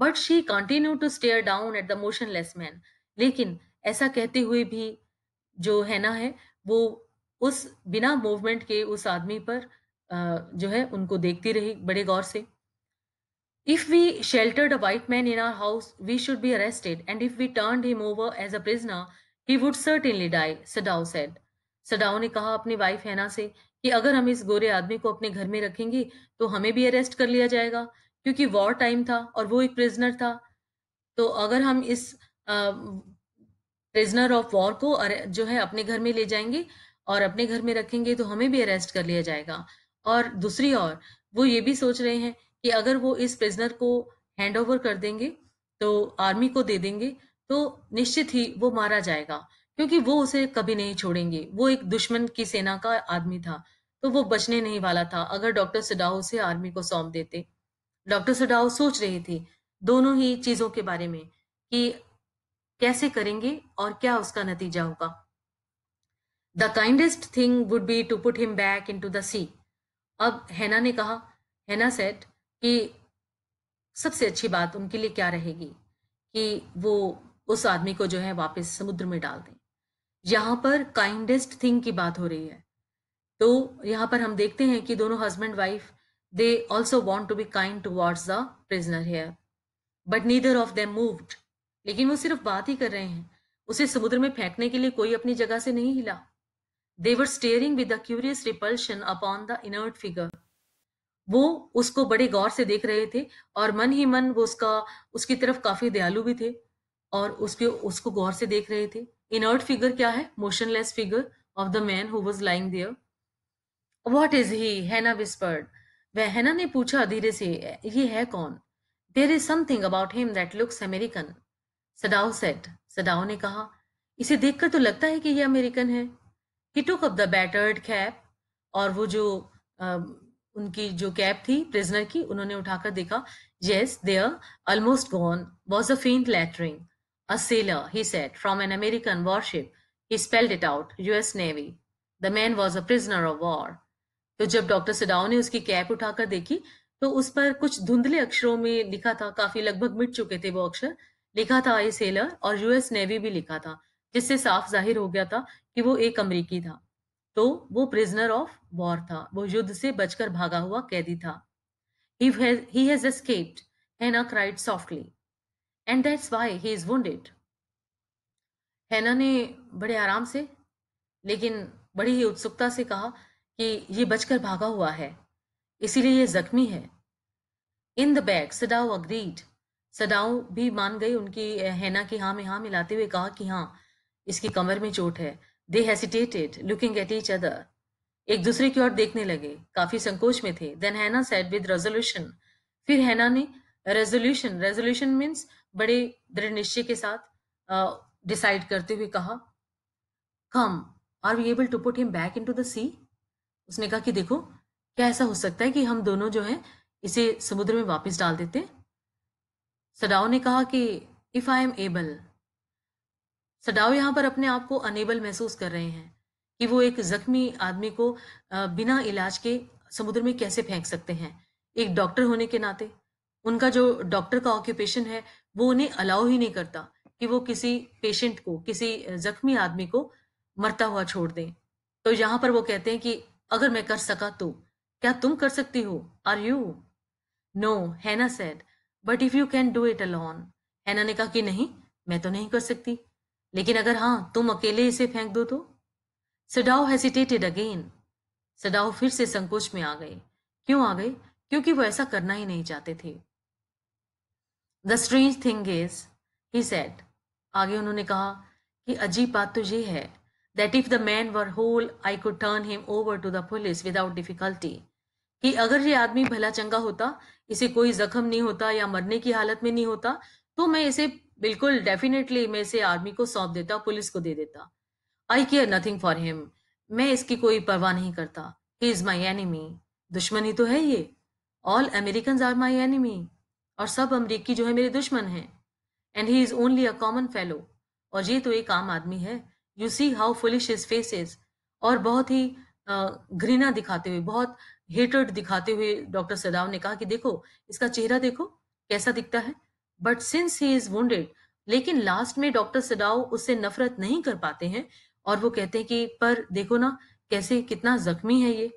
but she continued to stare down at the motionless man लेकिन ऐसा कहते हुए भी जो है ना है वो उस बिना मूवमेंट के उस आदमी पर जो है उनको देखती रही बड़े गौर से if we sheltered a white man in our house we should be arrested and if we turn him over as a prisoner he would certainly die Sadao said Sadao ने कहा अपनी वाइफ हैना से कि अगर हम इस गोरे आदमी को अपने घर में रखेंगे तो हमें भी अरेस्ट कर लिया जाएगा क्योंकि वॉर टाइम था और वो एक प्रिजनर था तो अगर हम इस प्रिजनर ऑफ वॉर को जो है अपने घर में ले जाएंगे और अपने घर में रखेंगे तो हमें भी अरेस्ट कर लिया जाएगा और दूसरी ओर वो ये भी सोच रहे हैं कि अगर वो इस प्रिजनर को हैंड ओवर कर देंगे तो आर्मी को दे देंगे तो निश्चित ही वो मारा जाएगा क्योंकि वो उसे कभी नहीं छोड़ेंगे वो एक दुश्मन की सेना का आदमी था तो वो बचने नहीं वाला था अगर डॉक्टर सडाओ उसे आर्मी को सौंप देते डॉक्टर सडाओ सोच रहे थे दोनों ही चीजों के बारे में कि कैसे करेंगे और क्या उसका नतीजा होगा the kindest thing would be to put him back into the sea अब हैना ने कहा हैना सेट कि सबसे अच्छी बात उनके लिए क्या रहेगी कि वो उस आदमी को जो है वापस समुद्र में डाल दें यहाँ पर काइंडेस्ट थिंग की बात हो रही है तो यहाँ पर हम देखते हैं कि दोनों husband wife they also want to be kind towards the prisoner here but neither of them moved लेकिन वो सिर्फ बात ही कर रहे हैं उसे समुद्र में फेंकने के लिए कोई अपनी जगह से नहीं हिला they were staring with curious repulsion upon the inert figure वो उसको बड़े गौर से देख रहे थे और मन ही मन वो उसका उसकी तरफ काफी दयालु भी थे और उसके उसको गौर से देख रहे थे इनर्ट फिगर क्या है motionless figure of the man who was lying there what is he Hana whispered वह हैना ने पूछा धीरे से ये है कौन there is something about him that looks American Sadao said Sadao ने कहा इसे देखकर तो लगता है कि ये अमेरिकन है he took up the battered cap और वो जो आ, उनकी जो कैप थी प्रिजनर की उन्होंने उठाकर देखा yes there almost gone was a faint lettering A sailor, he said, from an American warship. He spelled it out, US Navy. The man was a prisoner of war. तो जब डॉक्टर सडाओ ने उसकी कैप उठाकर देखी तो उस पर कुछ धुंधले अक्षरों में लिखा था काफी लगभग मिट चुके थे वो अक्षर लिखा था आई सेलर और यूएस नेवी भी लिखा था जिससे साफ जाहिर हो गया था कि वो एक अमरीकी था तो वो प्रिजनर ऑफ वॉर था वो युद्ध से बचकर भागा हुआ कैदी था he has escaped Hana cried softly and that's why he is wounded Hana ने बड़े आराम से लेकिन बड़ी ही उत्सुकता से कहा कि ये बचकर भागा हुआ है इसीलिए ये जख्मी है in the back Sadao agreed Sadao भी मान गई उनकी हैना की हाँ में हाँ मिलाते हुए कहा कि हाँ इसकी कमर में चोट है they hesitated looking at each other एक दूसरे की ओर देखने लगे काफी संकोच में थे देन हैना सेड विद रेजोल्यूशन फिर हैना ने रेजोल्यूशन रेजोल्यूशन मीन्स बड़े दृढ़ निश्चय के साथ डिसाइड करते हुए कहा come are we able to put him back into the sea उसने कहा कि देखो क्या ऐसा हो सकता है कि हम दोनों जो है इसे समुद्र में वापस डाल देते सडाओ ने कहा कि if I am able Sadao यहां पर अपने आप को अनेबल महसूस कर रहे हैं कि वो एक जख्मी आदमी को बिना इलाज के समुद्र में कैसे फेंक सकते हैं एक डॉक्टर होने के नाते उनका जो डॉक्टर का ऑक्यूपेशन है वो उन्हें अलाउ ही नहीं करता कि वो किसी पेशेंट को किसी जख्मी आदमी को मरता हुआ छोड़ दें तो यहां पर वो कहते हैं कि अगर मैं कर सका तो क्या तुम कर सकती हो are you no Hana said but if you can do it alone Hana ने कहा कि नहीं मैं तो नहीं कर सकती लेकिन अगर हाँ तुम अकेले इसे फेंक दो तो सडाओ हेसिटेटेड अगेन सडाओ फिर से संकोच में आ गए क्यों आ गए क्योंकि वो ऐसा करना ही नहीं चाहते थे the strange thing is he said आगे उन्होंने कहा कि अजीब बात तो ये है that if the man were whole I could turn him over to the police without difficulty कि अगर ये आदमी भला चंगा होता इसे कोई जख्म नहीं होता या मरने की हालत में नहीं होता तो मैं इसे बिल्कुल डेफिनेटली मैं इसे आर्मी को सौंप देता पुलिस को दे देता I care nothing for him मैं इसकी कोई परवाह नहीं करता ही इज माई एनिमी दुश्मन ही तो है ये all American are my enemy और सब अमरीकी जो है मेरे दुश्मन हैं and he is only a common fellow और ये तो एक आम आदमी है you see how foolish his faces और बहुत ही घृणा दिखाते हुए बहुत हेटर्ड दिखाते हुए डॉक्टर सदाव ने कहा कि देखो इसका चेहरा देखो कैसा दिखता है but since he is wounded लेकिन लास्ट में डॉक्टर सदाव उससे नफरत नहीं कर पाते हैं और वो कहते हैं कि पर देखो ना कैसे कितना जख्मी है ये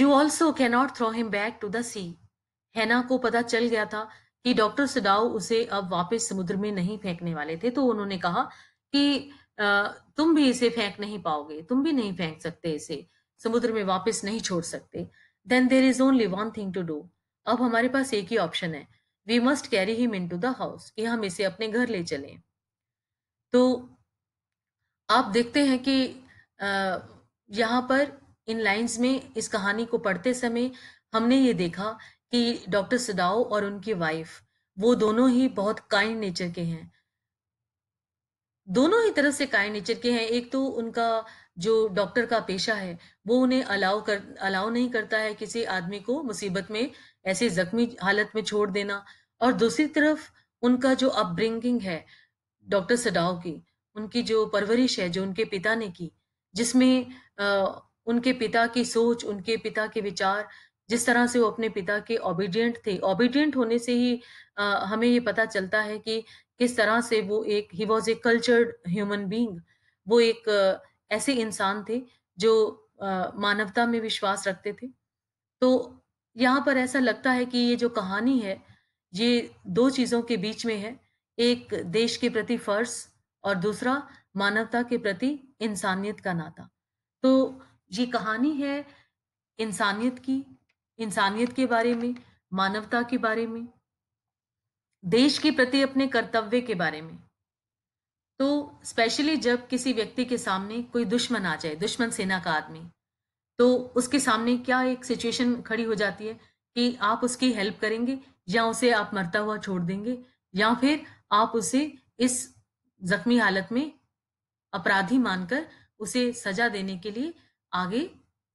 you also cannot throw him back to the sea Hana को पता चल गया था कि डॉक्टर सिडाओ उसे अब वापस समुद्र में नहीं फेंकने वाले थे तो उन्होंने कहा कि तुम भी इसे फेंक नहीं पाओगे तुम भी नहीं फेंक सकते इसे समुद्र में वापस नहीं छोड़ सकते then there is only one thing to do अब हमारे पास एक ही ऑप्शन है we must carry him into the house कि हम इसे अपने घर ले चले तो आप देखते हैं कि यहाँ पर इन लाइंस में इस कहानी को पढ़ते समय हमने ये देखा कि डॉक्टर सिदाओ और उनकी वाइफ वो दोनों ही बहुत काइंड नेचर के हैं दोनों ही तरफ से काइंड नेचर के हैं एक तो उनका जो डॉक्टर का पेशा है वो उन्हें अलाउ कर अलाउ नहीं करता है किसी आदमी को मुसीबत में ऐसे जख्मी हालत में छोड़ देना और दूसरी तरफ उनका जो अपब्रिंगिंग है डॉक्टर सडाओ की उनकी जो परवरिश है जो उनके पिता ने की जिसमें उनके पिता की सोच उनके पिता के विचार जिस तरह से वो अपने पिता के ओबीडियंट थे ओबीडियंट होने से ही आ, हमें ये पता चलता है कि किस तरह से वो एक he was a cultured human being वो एक आ, ऐसे इंसान थे जो आ, मानवता में विश्वास रखते थे तो यहाँ पर ऐसा लगता है कि ये जो कहानी है ये दो चीज़ों के बीच में है एक देश के प्रति फर्ज और दूसरा मानवता के प्रति इंसानियत का नाता तो ये कहानी है इंसानियत की इंसानियत के बारे में मानवता के बारे में देश के प्रति अपने कर्तव्य के बारे में तो स्पेशली जब किसी व्यक्ति के सामने कोई दुश्मन आ जाए दुश्मन सेना का आदमी तो उसके सामने क्या एक सिचुएशन खड़ी हो जाती है कि आप उसकी हेल्प करेंगे या उसे आप मरता हुआ छोड़ देंगे या फिर आप उसे इस जख्मी हालत में अपराधी मानकर उसे सजा देने के लिए आगे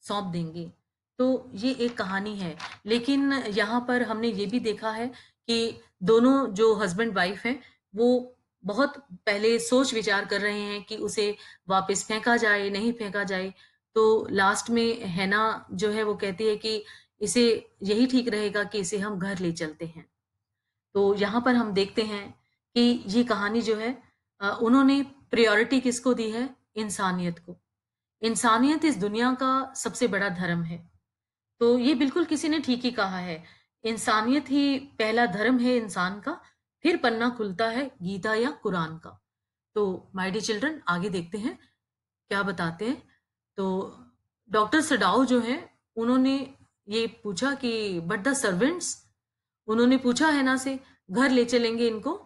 सौंप देंगे तो ये एक कहानी है लेकिन यहाँ पर हमने ये भी देखा है कि दोनों जो हस्बैंड वाइफ हैं वो बहुत पहले सोच विचार कर रहे हैं कि उसे वापस फेंका जाए नहीं फेंका जाए तो लास्ट में हैना जो है वो कहती है कि इसे यही ठीक रहेगा कि इसे हम घर ले चलते हैं तो यहाँ पर हम देखते हैं कि ये कहानी जो है उन्होंने प्रायोरिटी किसको दी है इंसानियत को इंसानियत इस दुनिया का सबसे बड़ा धर्म है तो ये बिल्कुल किसी ने ठीक ही कहा है इंसानियत ही पहला धर्म है इंसान का फिर पन्ना खुलता है गीता या कुरान का तो माय डी चिल्ड्रन आगे देखते हैं क्या बताते हैं तो डॉक्टर सडाओ जो है उन्होंने ये पूछा कि बट द सर्वेंट्स उन्होंने पूछा है ना से घर ले चलेंगे इनको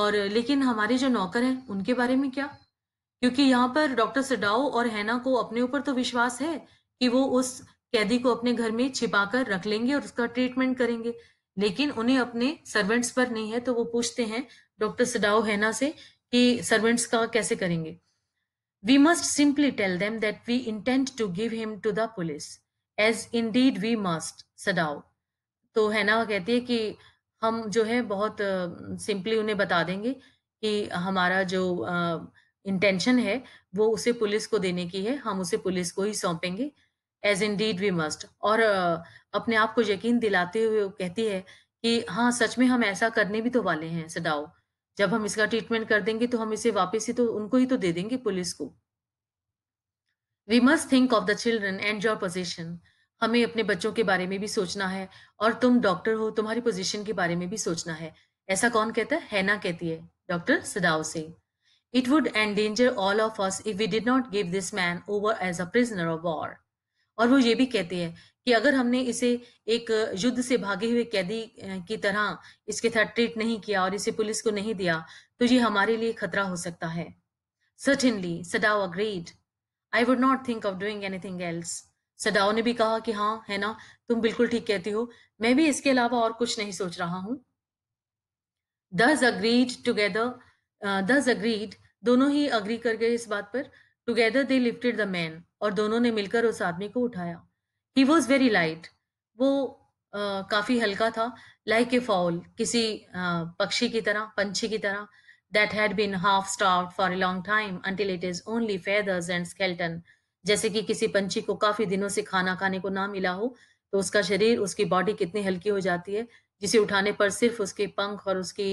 और लेकिन हमारे जो नौकर हैं उनके बारे में क्या क्योंकि यहाँ पर डॉक्टर सडाओ और हैना को अपने ऊपर तो विश्वास है कि वो उस कैदी को अपने घर में छिपा कर रख लेंगे और उसका ट्रीटमेंट करेंगे लेकिन उन्हें अपने सर्वेंट्स पर नहीं है तो वो पूछते हैं डॉक्टर सडाओ हैना से कि सर्वेंट्स का कैसे करेंगे we must simply tell them that we intent to give him to the police as indeed we must Sadao तो हैना कहती है कि हम जो है बहुत सिंपली उन्हें बता देंगे कि हमारा जो इंटेंशन है वो उसे पुलिस को देने की है हम उसे पुलिस को ही सौंपेंगे as indeed we must और अपने आप को यकीन दिलाते हुए कहती है कि हाँ सच में हम ऐसा करने भी तो वाले हैं सदाओ जब हम इसका ट्रीटमेंट कर देंगे तो हम इसे वापस ही तो उनको ही तो दे देंगे पुलिस को we must think of the children and your position हमें अपने बच्चों के बारे में भी सोचना है और तुम डॉक्टर हो तुम्हारी पोजिशन के बारे में भी सोचना है ऐसा कौन कहता है हैना कहती है डॉक्टर सदाओ से it would endanger all of us if we did not give this man over as a prisoner of war और वो ये भी कहते हैं कि अगर हमने इसे एक युद्ध से भागे हुए कैदी की तरह इसके साथ ट्रीट नहीं किया और इसे पुलिस को नहीं दिया तो ये हमारे लिए खतरा हो सकता है certainly Sadao agreed I would not think of doing anything else Sadao ने भी कहा कि हाँ है ना तुम बिल्कुल ठीक कहती हो मैं भी इसके अलावा और कुछ नहीं सोच रहा हूं दस अग्रीड टूगेदर दस अग्रीड दोनों ही अग्री कर गए इस बात पर together they lifted the man और दोनों ने मिलकर उस आदमी को उठाया ही वॉज वेरी लाइट वो आ, काफी हल्का था लाइक ए फॉल किसी पक्षी की तरह पंछी की तरह that had been half starved for a long time until it is only feathers and skeleton जैसे कि किसी पंछी को काफी दिनों से खाना खाने को ना मिला हो तो उसका शरीर उसकी बॉडी कितनी हल्की हो जाती है जिसे उठाने पर सिर्फ उसके पंख और उसके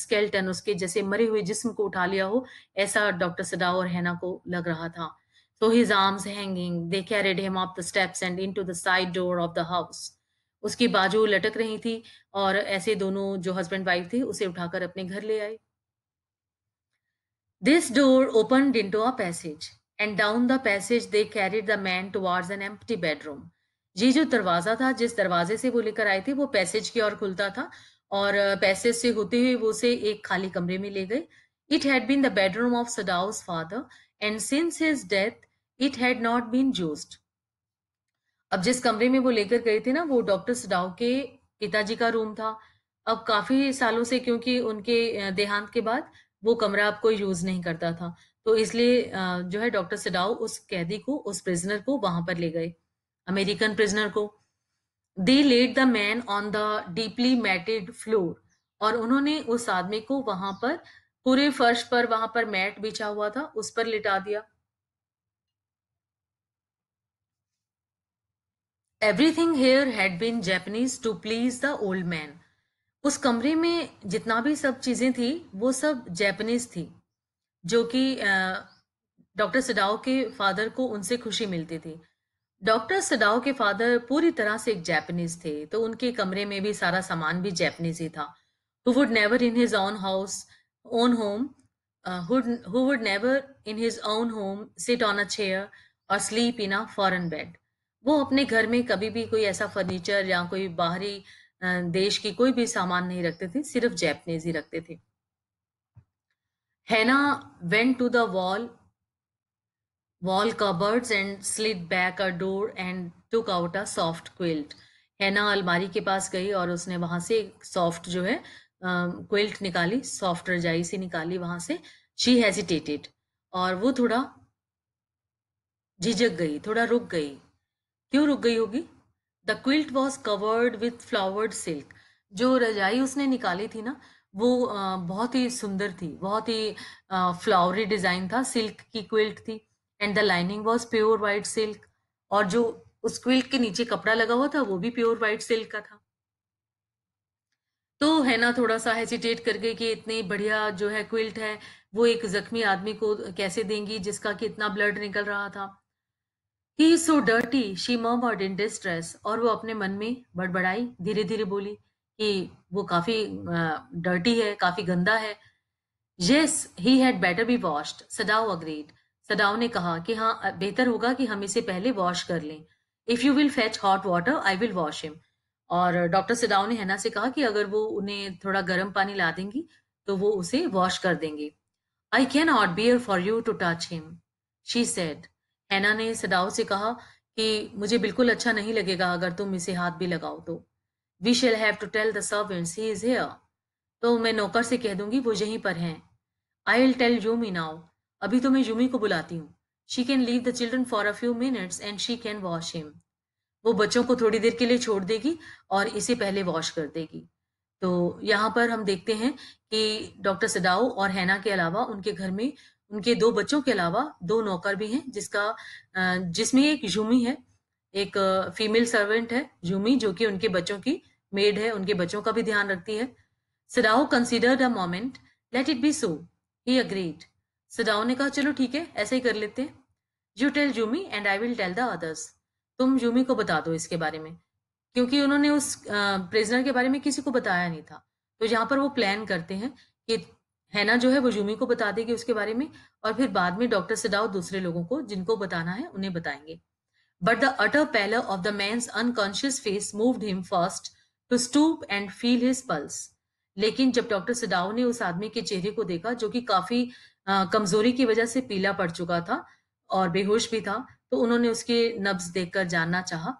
स्केल्टन उसके जैसे मरे हुए जिस्म को उठा लिया हो ऐसा डॉक्टर सदा और हैना को लग रहा था So तो his arms hanging, they carried him up the steps and into the side door of the house उसकी बाजू लटक रही थी और ऐसे दोनों जो हस्बैंड वाइफ थे उसे उठाकर अपने घर ले आए this door open to a passage and down the passage they carried the man towards an empty bedroom ये जो दरवाजा था जिस दरवाजे से वो लेकर आए थे वो पैसेज की ओर खुलता था और पैसेज से होते हुए वो उसे एक खाली कमरे में ले गए it had been the bedroom of Sadao's father and since his death it had not been used अब जिस कमरे में वो लेकर गए थे ना वो डॉक्टर सडाउ के पिताजी का रूम था अब काफी सालों से क्योंकि उनके देहांत के बाद वो कमरा अब कोई यूज नहीं करता था तो इसलिए जो है डॉक्टर सडाउ उस कैदी को उस प्रिजनर को वहां पर ले गए अमेरिकन प्रिजनर को they laid the man on the deeply matted floor और उन्होंने उस आदमी को वहां पर पूरे फर्श पर वहां पर मैट बिछा हुआ था उस पर लिटा दिया everything here had been Japanese to please the old man उस कमरे में जितना भी सब चीजें थी वो सब जैपनीज थी जो कि डॉक्टर सडाओ के फादर को उनसे खुशी मिलती थी डॉक्टर सदाओ के फादर पूरी तरह से एक जैपनीज थे तो उनके कमरे में भी सारा सामान भी जैपनीज ही था who would never in his own house own home who would never in his own home sit on a chair or sleep in a foreign bed वो अपने घर में कभी भी कोई ऐसा फर्नीचर या कोई बाहरी uh, देश की कोई भी सामान नहीं रखते थे सिर्फ जैपनीज ही रखते थे Hana went to the wall wall cupboards and slid back a door and took out a soft quilt. हैना अलमारी के पास गई और उसने वहां से एक सॉफ्ट जो है क्विल्ट uh, निकाली सॉफ्ट रजाई से निकाली वहां से शी हेजिटेटेड और वो थोड़ा झिझक गई थोड़ा रुक गई क्यों रुक गई होगी the quilt was covered with flowered silk जो रजाई उसने निकाली थी ना वो uh, बहुत ही सुंदर थी बहुत ही फ्लावरी uh, डिजाइन था सिल्क की क्विल्ट थी and the lining was pure white silk और जो उस क्विल्ट के नीचे कपड़ा लगा हुआ था वो भी प्योर वाइट सिल्क का था तो है ना थोड़ा सा हेजिटेट करके कि इतनी बढ़िया जो है क्विल्ट है वो एक जख्मी आदमी को कैसे देंगी जिसका कि इतना ब्लड निकल रहा था he so dirty she murmured in distress और वो अपने मन में बड़बड़ाई धीरे धीरे बोली कि वो काफी डर्टी है काफी गंदा है yes he had better be washed Sadao agreed Sadao ने कहा कि हाँ बेहतर होगा कि हम इसे पहले वॉश कर लें if you will fetch hot water I will wash him और डॉक्टर सदाओ ने हैना से कहा कि अगर वो उन्हें थोड़ा गर्म पानी ला देंगी तो वो उसे वॉश कर देंगे I can not bear for you to touch him she said Hana ने सदाओ से कहा कि मुझे बिल्कुल अच्छा नहीं लगेगा अगर तुम इसे हाथ भी लगाओ तो we shall have to tell the servants he is here तो मैं नौकर से कह दूंगी वो यहीं पर हैं I will tell Yumi now अभी तो मैं यूमी को बुलाती हूँ she can leave the children for a few minutes and she can wash him वो बच्चों को थोड़ी देर के लिए छोड़ देगी और इसे पहले वॉश कर देगी तो यहाँ पर हम देखते हैं कि डॉक्टर सदाओ और हैना के अलावा उनके घर में उनके दो बच्चों के अलावा दो नौकर भी हैं जिसका जिसमें एक यूमी है एक फीमेल सर्वेंट है जुमी जो कि उनके बच्चों की मेड है उनके बच्चों का भी ध्यान रखती है Sadao considered a moment let it be so he agreed Sadao ने कहा चलो ठीक है ऐसे ही कर लेते हैं you tell Yumi and I will tell the others तुम जूमी को बता दो इसके बारे में क्योंकि उन्होंने उस प्रिजनर के बारे में किसी को बताया नहीं था तो यहाँ पर वो प्लान करते हैं कि हैना जो है वो जूमी को बता देगी उसके बारे में और फिर बाद में डॉक्टर सदाओ दूसरे लोगों को जिनको बताना है उन्हें बताएंगे but the utter pallor of the man unconscious face moved him first to stoop and feel his pulse लेकिन जब डॉक्टर सिडाओ ने उस आदमी के चेहरे को देखा जो कि काफी कमजोरी की वजह से पीला पड़ चुका था और बेहोश भी था तो उन्होंने उसके नब्स देखकर जानना चाहा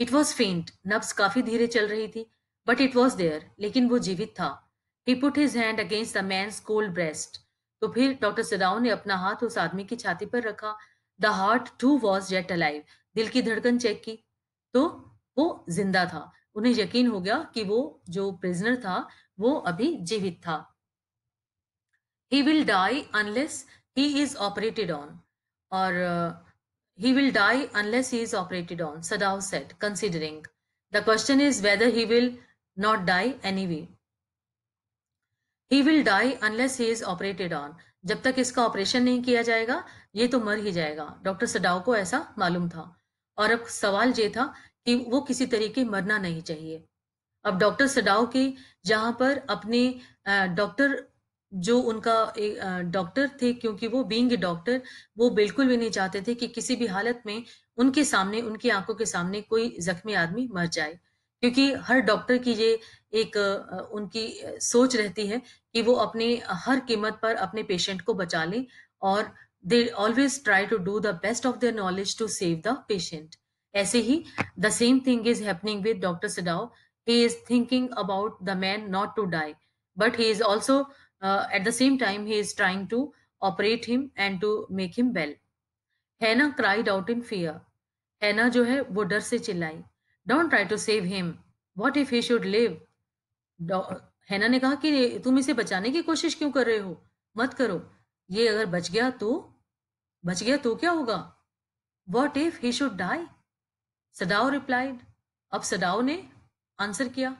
इट वॉज फेंट नब्स काफी धीरे चल रही थी बट इट वॉज देयर लेकिन वो जीवित था he put his hand against the man cold breast तो फिर डॉक्टर सदाओ ने अपना हाथ उस आदमी की छाती पर रखा the heart too was yet alive दिल की धड़कन चेक की तो वो जिंदा था उन्हें यकीन हो गया कि वो जो प्रिजनर था वो अभी जीवित था he will die unless he is operated on और he will die unless he is operated on Sadao said considering the question is whether he will not die any way he will die unless he is operated on जब तक इसका ऑपरेशन नहीं किया जाएगा ये तो मर ही जाएगा डॉक्टर सडाओ को ऐसा मालूम था और अब सवाल ये था कि वो किसी तरीके मरना नहीं चाहिए अब डॉक्टर सडाओ की जहां पर अपने डॉक्टर uh, जो उनका डॉक्टर थे क्योंकि वो बींग डॉक्टर वो बिल्कुल भी नहीं चाहते थे कि किसी भी हालत में उनके सामने उनकी आंखों के सामने कोई जख्मी आदमी मर जाए क्योंकि हर डॉक्टर की ये एक उनकी सोच रहती है कि वो अपने हर कीमत पर अपने पेशेंट को बचा लें और they always try to do the best of their knowledge to save the patient ऐसे ही the same thing is happening with doctor Sadao he is thinking about the man not to die but he is also Uh, at the same time, he is trying to operate him and to make him well. Hannah cried out in fear. हैना जो है वो डर से चिल्लाई don't try to save him what if he should live Hana ने कहा कि तुम इसे बचाने की कोशिश क्यों कर रहे हो मत करो ये अगर बच गया तो बच गया तो क्या होगा what if he should die Sadao replied अब सदाओ ने आंसर किया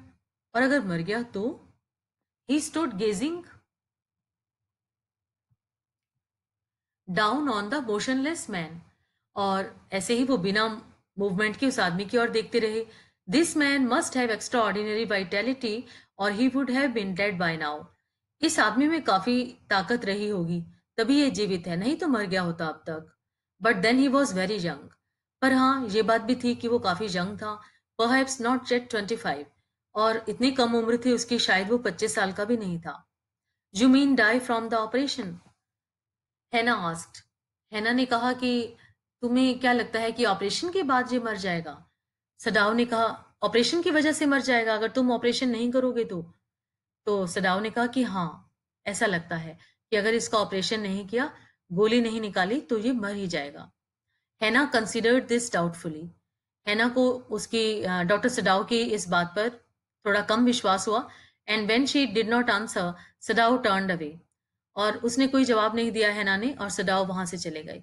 और अगर मर गया तो he stood gazing down on the motionless man और ऐसे ही वो बिना मूवमेंट के उस आदमी की ओर देखते रहे this man must have extraordinary vitality or he would have been dead by now इस आदमी में काफी ताकत रही होगी तभी ये जीवित है नहीं तो मर गया होता अब तक but then he was very young पर हाँ ये बात भी थी कि वो काफी यंग था perhaps not yet twenty five और इतनी कम उम्र थी उसकी शायद वो पच्चीस साल का भी नहीं था you mean die from the operation Hana asked Hana ने कहा कि तुम्हें क्या लगता है कि ऑपरेशन के बाद ये मर जाएगा सडाओ ने कहा ऑपरेशन की वजह से मर जाएगा अगर तुम ऑपरेशन नहीं करोगे तो तो सडाओ ने कहा कि हाँ ऐसा लगता है कि अगर इसका ऑपरेशन नहीं किया गोली नहीं निकाली तो ये मर ही जाएगा हैना कंसिडर्ड दिस डाउटफुली हैना को उसकी डॉक्टर सडाओ की इस बात पर थोड़ा कम विश्वास हुआ and when she did not answer Sadao turn away और उसने कोई जवाब नहीं दिया हैना ने और सडाओ वहां से चले गए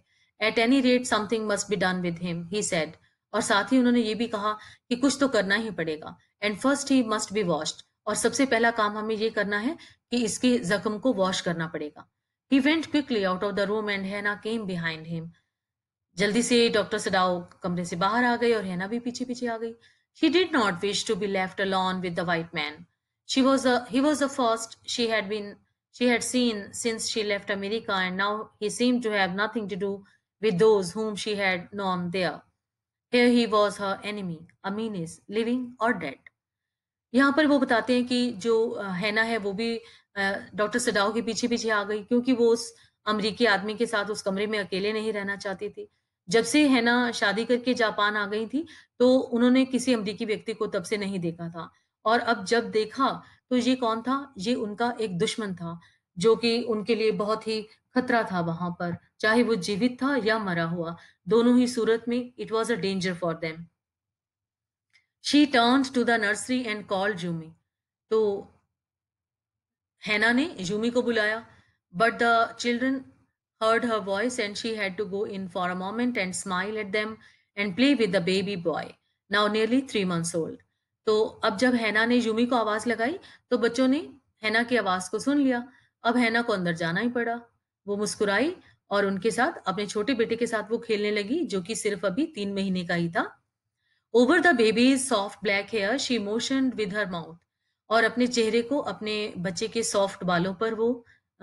at any rate something must be done with him he said और साथ ही उन्होंने ये भी कहा कि कुछ तो करना ही पड़ेगा and first he must be washed और सबसे पहला काम हमें ये करना है कि इसके जख्म को वॉश करना पड़ेगा he went quickly out of the room and Hana came behind him जल्दी से डॉक्टर सडाओ कमरे से बाहर आ गई और हैना भी पीछे पीछे आ गई she did not wish to be left alone with the white man she was he was the first she had been she had seen since she left America, and now he seemed to have nothing to do with those whom she had known there. Here he was her enemy, Aminis, living or dead. यहाँ पर वो बताते हैं कि जो हैना है वो भी डॉक्टर सदाओ के पीछे पीछे आ गई क्योंकि वो उस अमरीकी आदमी के साथ उस कमरे में अकेले नहीं रहना चाहती थी जब से हैना शादी करके जापान आ गई थी तो उन्होंने किसी अमरीकी व्यक्ति को तब से नहीं देखा था और अब जब देखा तो ये कौन था ये उनका एक दुश्मन था जो कि उनके लिए बहुत ही खतरा था वहां पर चाहे वो जीवित था या मरा हुआ दोनों ही सूरत में it was a danger for them she turn to the nursery and call Zoomy तो हैना ने जूमी को बुलाया but the children heard her voice and she had to go in for a moment and smile at them and play with the baby boy now nearly three months old तो अब जब हैना ने यूमी को आवाज लगाई तो बच्चों ने हैना की आवाज को सुन लिया अब हैना को अंदर जाना ही पड़ा वो मुस्कुराई और उनके साथ अपने छोटे बेटे के साथ वो खेलने लगी जो कि सिर्फ अभी तीन महीने का ही था over the baby soft black hair she motion with her mouth और अपने चेहरे को अपने बच्चे के सॉफ्ट बालों पर वो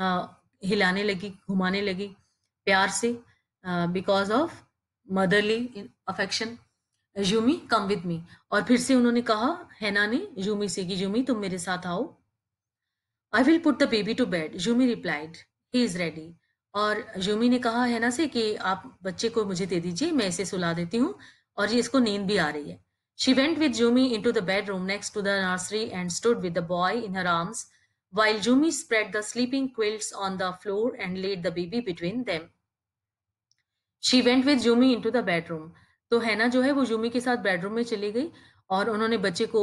आ, हिलाने लगी घुमाने लगी प्यार से because of motherly affection Yumi come with me और फिर से उन्होंने कहा हैना ने यूमी से कि जूमी तुम मेरे साथ आओ I will put the baby to bed Yumi replied he is ready और यूमी ने कहा हैना से कि आप बच्चे को मुझे दे दीजिए मैं इसे सुला देती हूँ और ये इसको नींद भी आ रही है she went with Yumi into the bedroom next to the nursery and stood with the boy in her arms Yumi spread the sleeping quilts on the floor and laid the baby between them she went with Yumi into the bedroom तो हैना जो है वो यूमी के साथ बेडरूम में चली गई और उन्होंने बच्चे को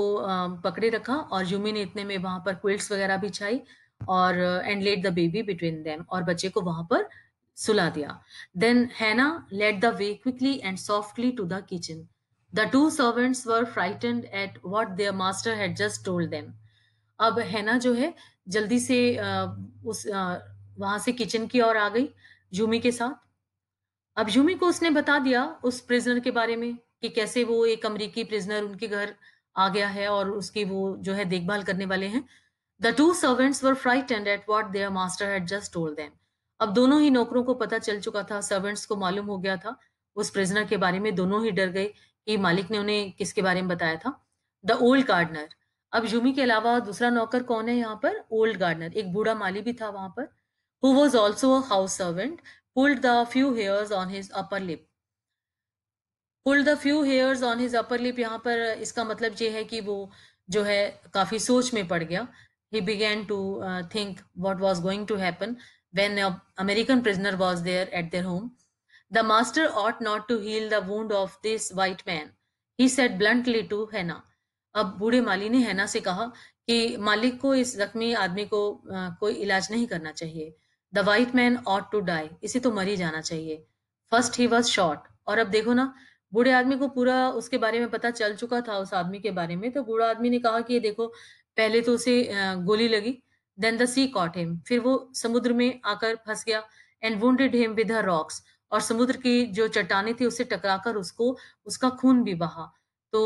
पकड़े रखा और जुमी ने इतने में वहां पर क्विल्ट्स वगैरह भी छाई और and let the baby between them और बच्चे को वहां पर सुला दिया then Hana let the way quickly and softly to the kitchen the two servants were frightened at what their master had just told them अब हैना जो है जल्दी से उस वहां से किचन की ओर आ गई जूमी के साथ अब यूमी को उसने बता दिया उस प्रिजनर के बारे में कि कैसे वो एक अमरीकी प्रिजनर उनके घर आ गया है और उसकी वो जो है देखभाल करने वाले हैं the two servants were and at what their master had just told them अब दोनों ही नौकरों को पता चल चुका था सर्वेंट्स को मालूम हो गया था उस प्रिजनर के बारे में दोनों ही डर गए कि मालिक ने उन्हें किसके बारे में बताया था द ओल्ड गार्डनर अब यूमी के अलावा दूसरा नौकर कौन है यहाँ पर ओल्ड गार्डनर एक बूढ़ा माली भी था वहां पर who was also house servant pulled the few hairs on his upper lip pulled the few hairs on his upper lip यहाँ पर इसका मतलब ये है कि वो जो है काफी सोच में पड़ गया he began to uh, think what was going to happen when a American prisoner was there at their home. The master ought not to heal the wound of this white man, he said bluntly to Hannah. अब बूढ़े माली ने हैना से कहा कि मालिक को इस जख्मी आदमी को आ, कोई इलाज नहीं करना चाहिए the white man ought to die इसे तो मर ही जाना चाहिए फर्स्ट ही वॉज शॉर्ट और अब देखो ना बूढ़े आदमी को पूरा उसके बारे में पता चल चुका था उस आदमी के बारे में तो बूढ़ा आदमी ने कहा कि ये देखो पहले तो उसे गोली लगी then the sea caught him फिर वो समुद्र में आकर फंस गया and wounded him with rocks और समुद्र की जो चट्टाने थी टकरा टकराकर उसको उसका खून भी बहा तो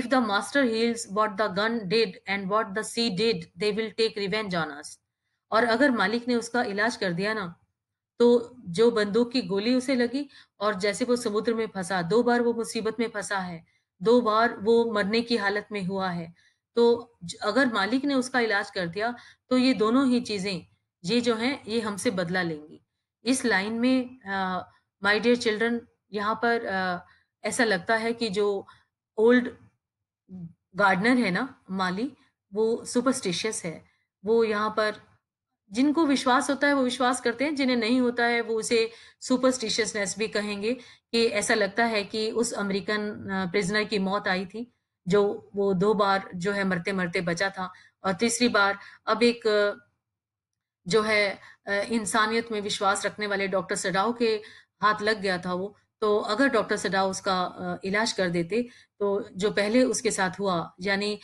if the master heals what the gun did and what the sea did they will take revenge on us और अगर मालिक ने उसका इलाज कर दिया ना तो जो बंदूक की गोली उसे लगी और जैसे वो समुद्र में फंसा दो बार वो मुसीबत में फंसा है दो बार वो मरने की हालत में हुआ है तो अगर मालिक ने उसका इलाज कर दिया तो ये दोनों ही चीजें ये जो हैं ये हमसे बदला लेंगी इस लाइन में माय डियर चिल्ड्रन यहाँ पर आ, ऐसा लगता है कि जो ओल्ड गार्डनर है ना माली वो सुपरस्टिशियस है वो यहाँ पर जिनको विश्वास होता है वो विश्वास करते हैं जिन्हें नहीं होता है वो उसे सुपरस्टिशियसनेस भी कहेंगे कि ऐसा लगता है कि उस अमेरिकन प्रिजनर की मौत आई थी जो वो दो बार जो है मरते मरते बचा था और तीसरी बार अब एक जो है इंसानियत में विश्वास रखने वाले डॉक्टर सडाओ के हाथ लग गया था वो तो अगर डॉक्टर सडाओ उसका इलाज कर देते तो जो पहले उसके साथ हुआ यानी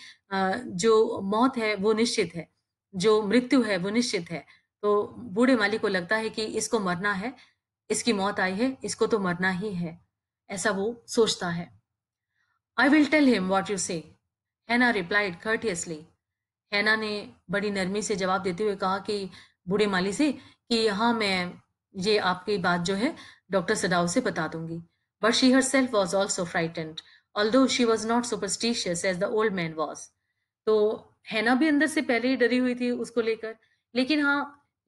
जो मौत है वो निश्चित है जो मृत्यु है वो निश्चित है तो बूढ़े माली को लगता है कि इसको मरना है इसकी मौत आई है इसको तो मरना ही है ऐसा वो सोचता है I will tell him what you say Hana replied कर्टियसली हैना ने बड़ी नरमी से जवाब देते हुए कहा कि बूढ़े माली से कि हाँ मैं ये आपकी बात जो है डॉक्टर सदाव से बता दूंगी but she herself was also frightened although she was not superstitious as the old man was तो हैना भी अंदर से पहले ही डरी हुई थी उसको लेकर लेकिन हाँ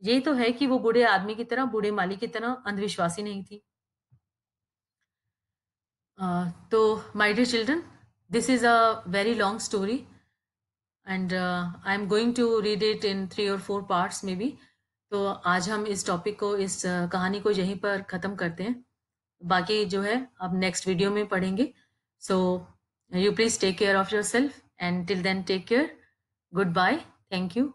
ये तो है कि वो बूढ़े आदमी की तरह बूढ़े माली की तरह अंधविश्वासी नहीं थी तो my dear children this is a very long story and I am going to read it in three or four parts में भी तो आज हम इस टॉपिक को इस uh, कहानी को यहीं पर ख़त्म करते हैं बाकी जो है अब नेक्स्ट वीडियो में पढ़ेंगे so you please take care of yourself and till then take care Goodbye. Thank you.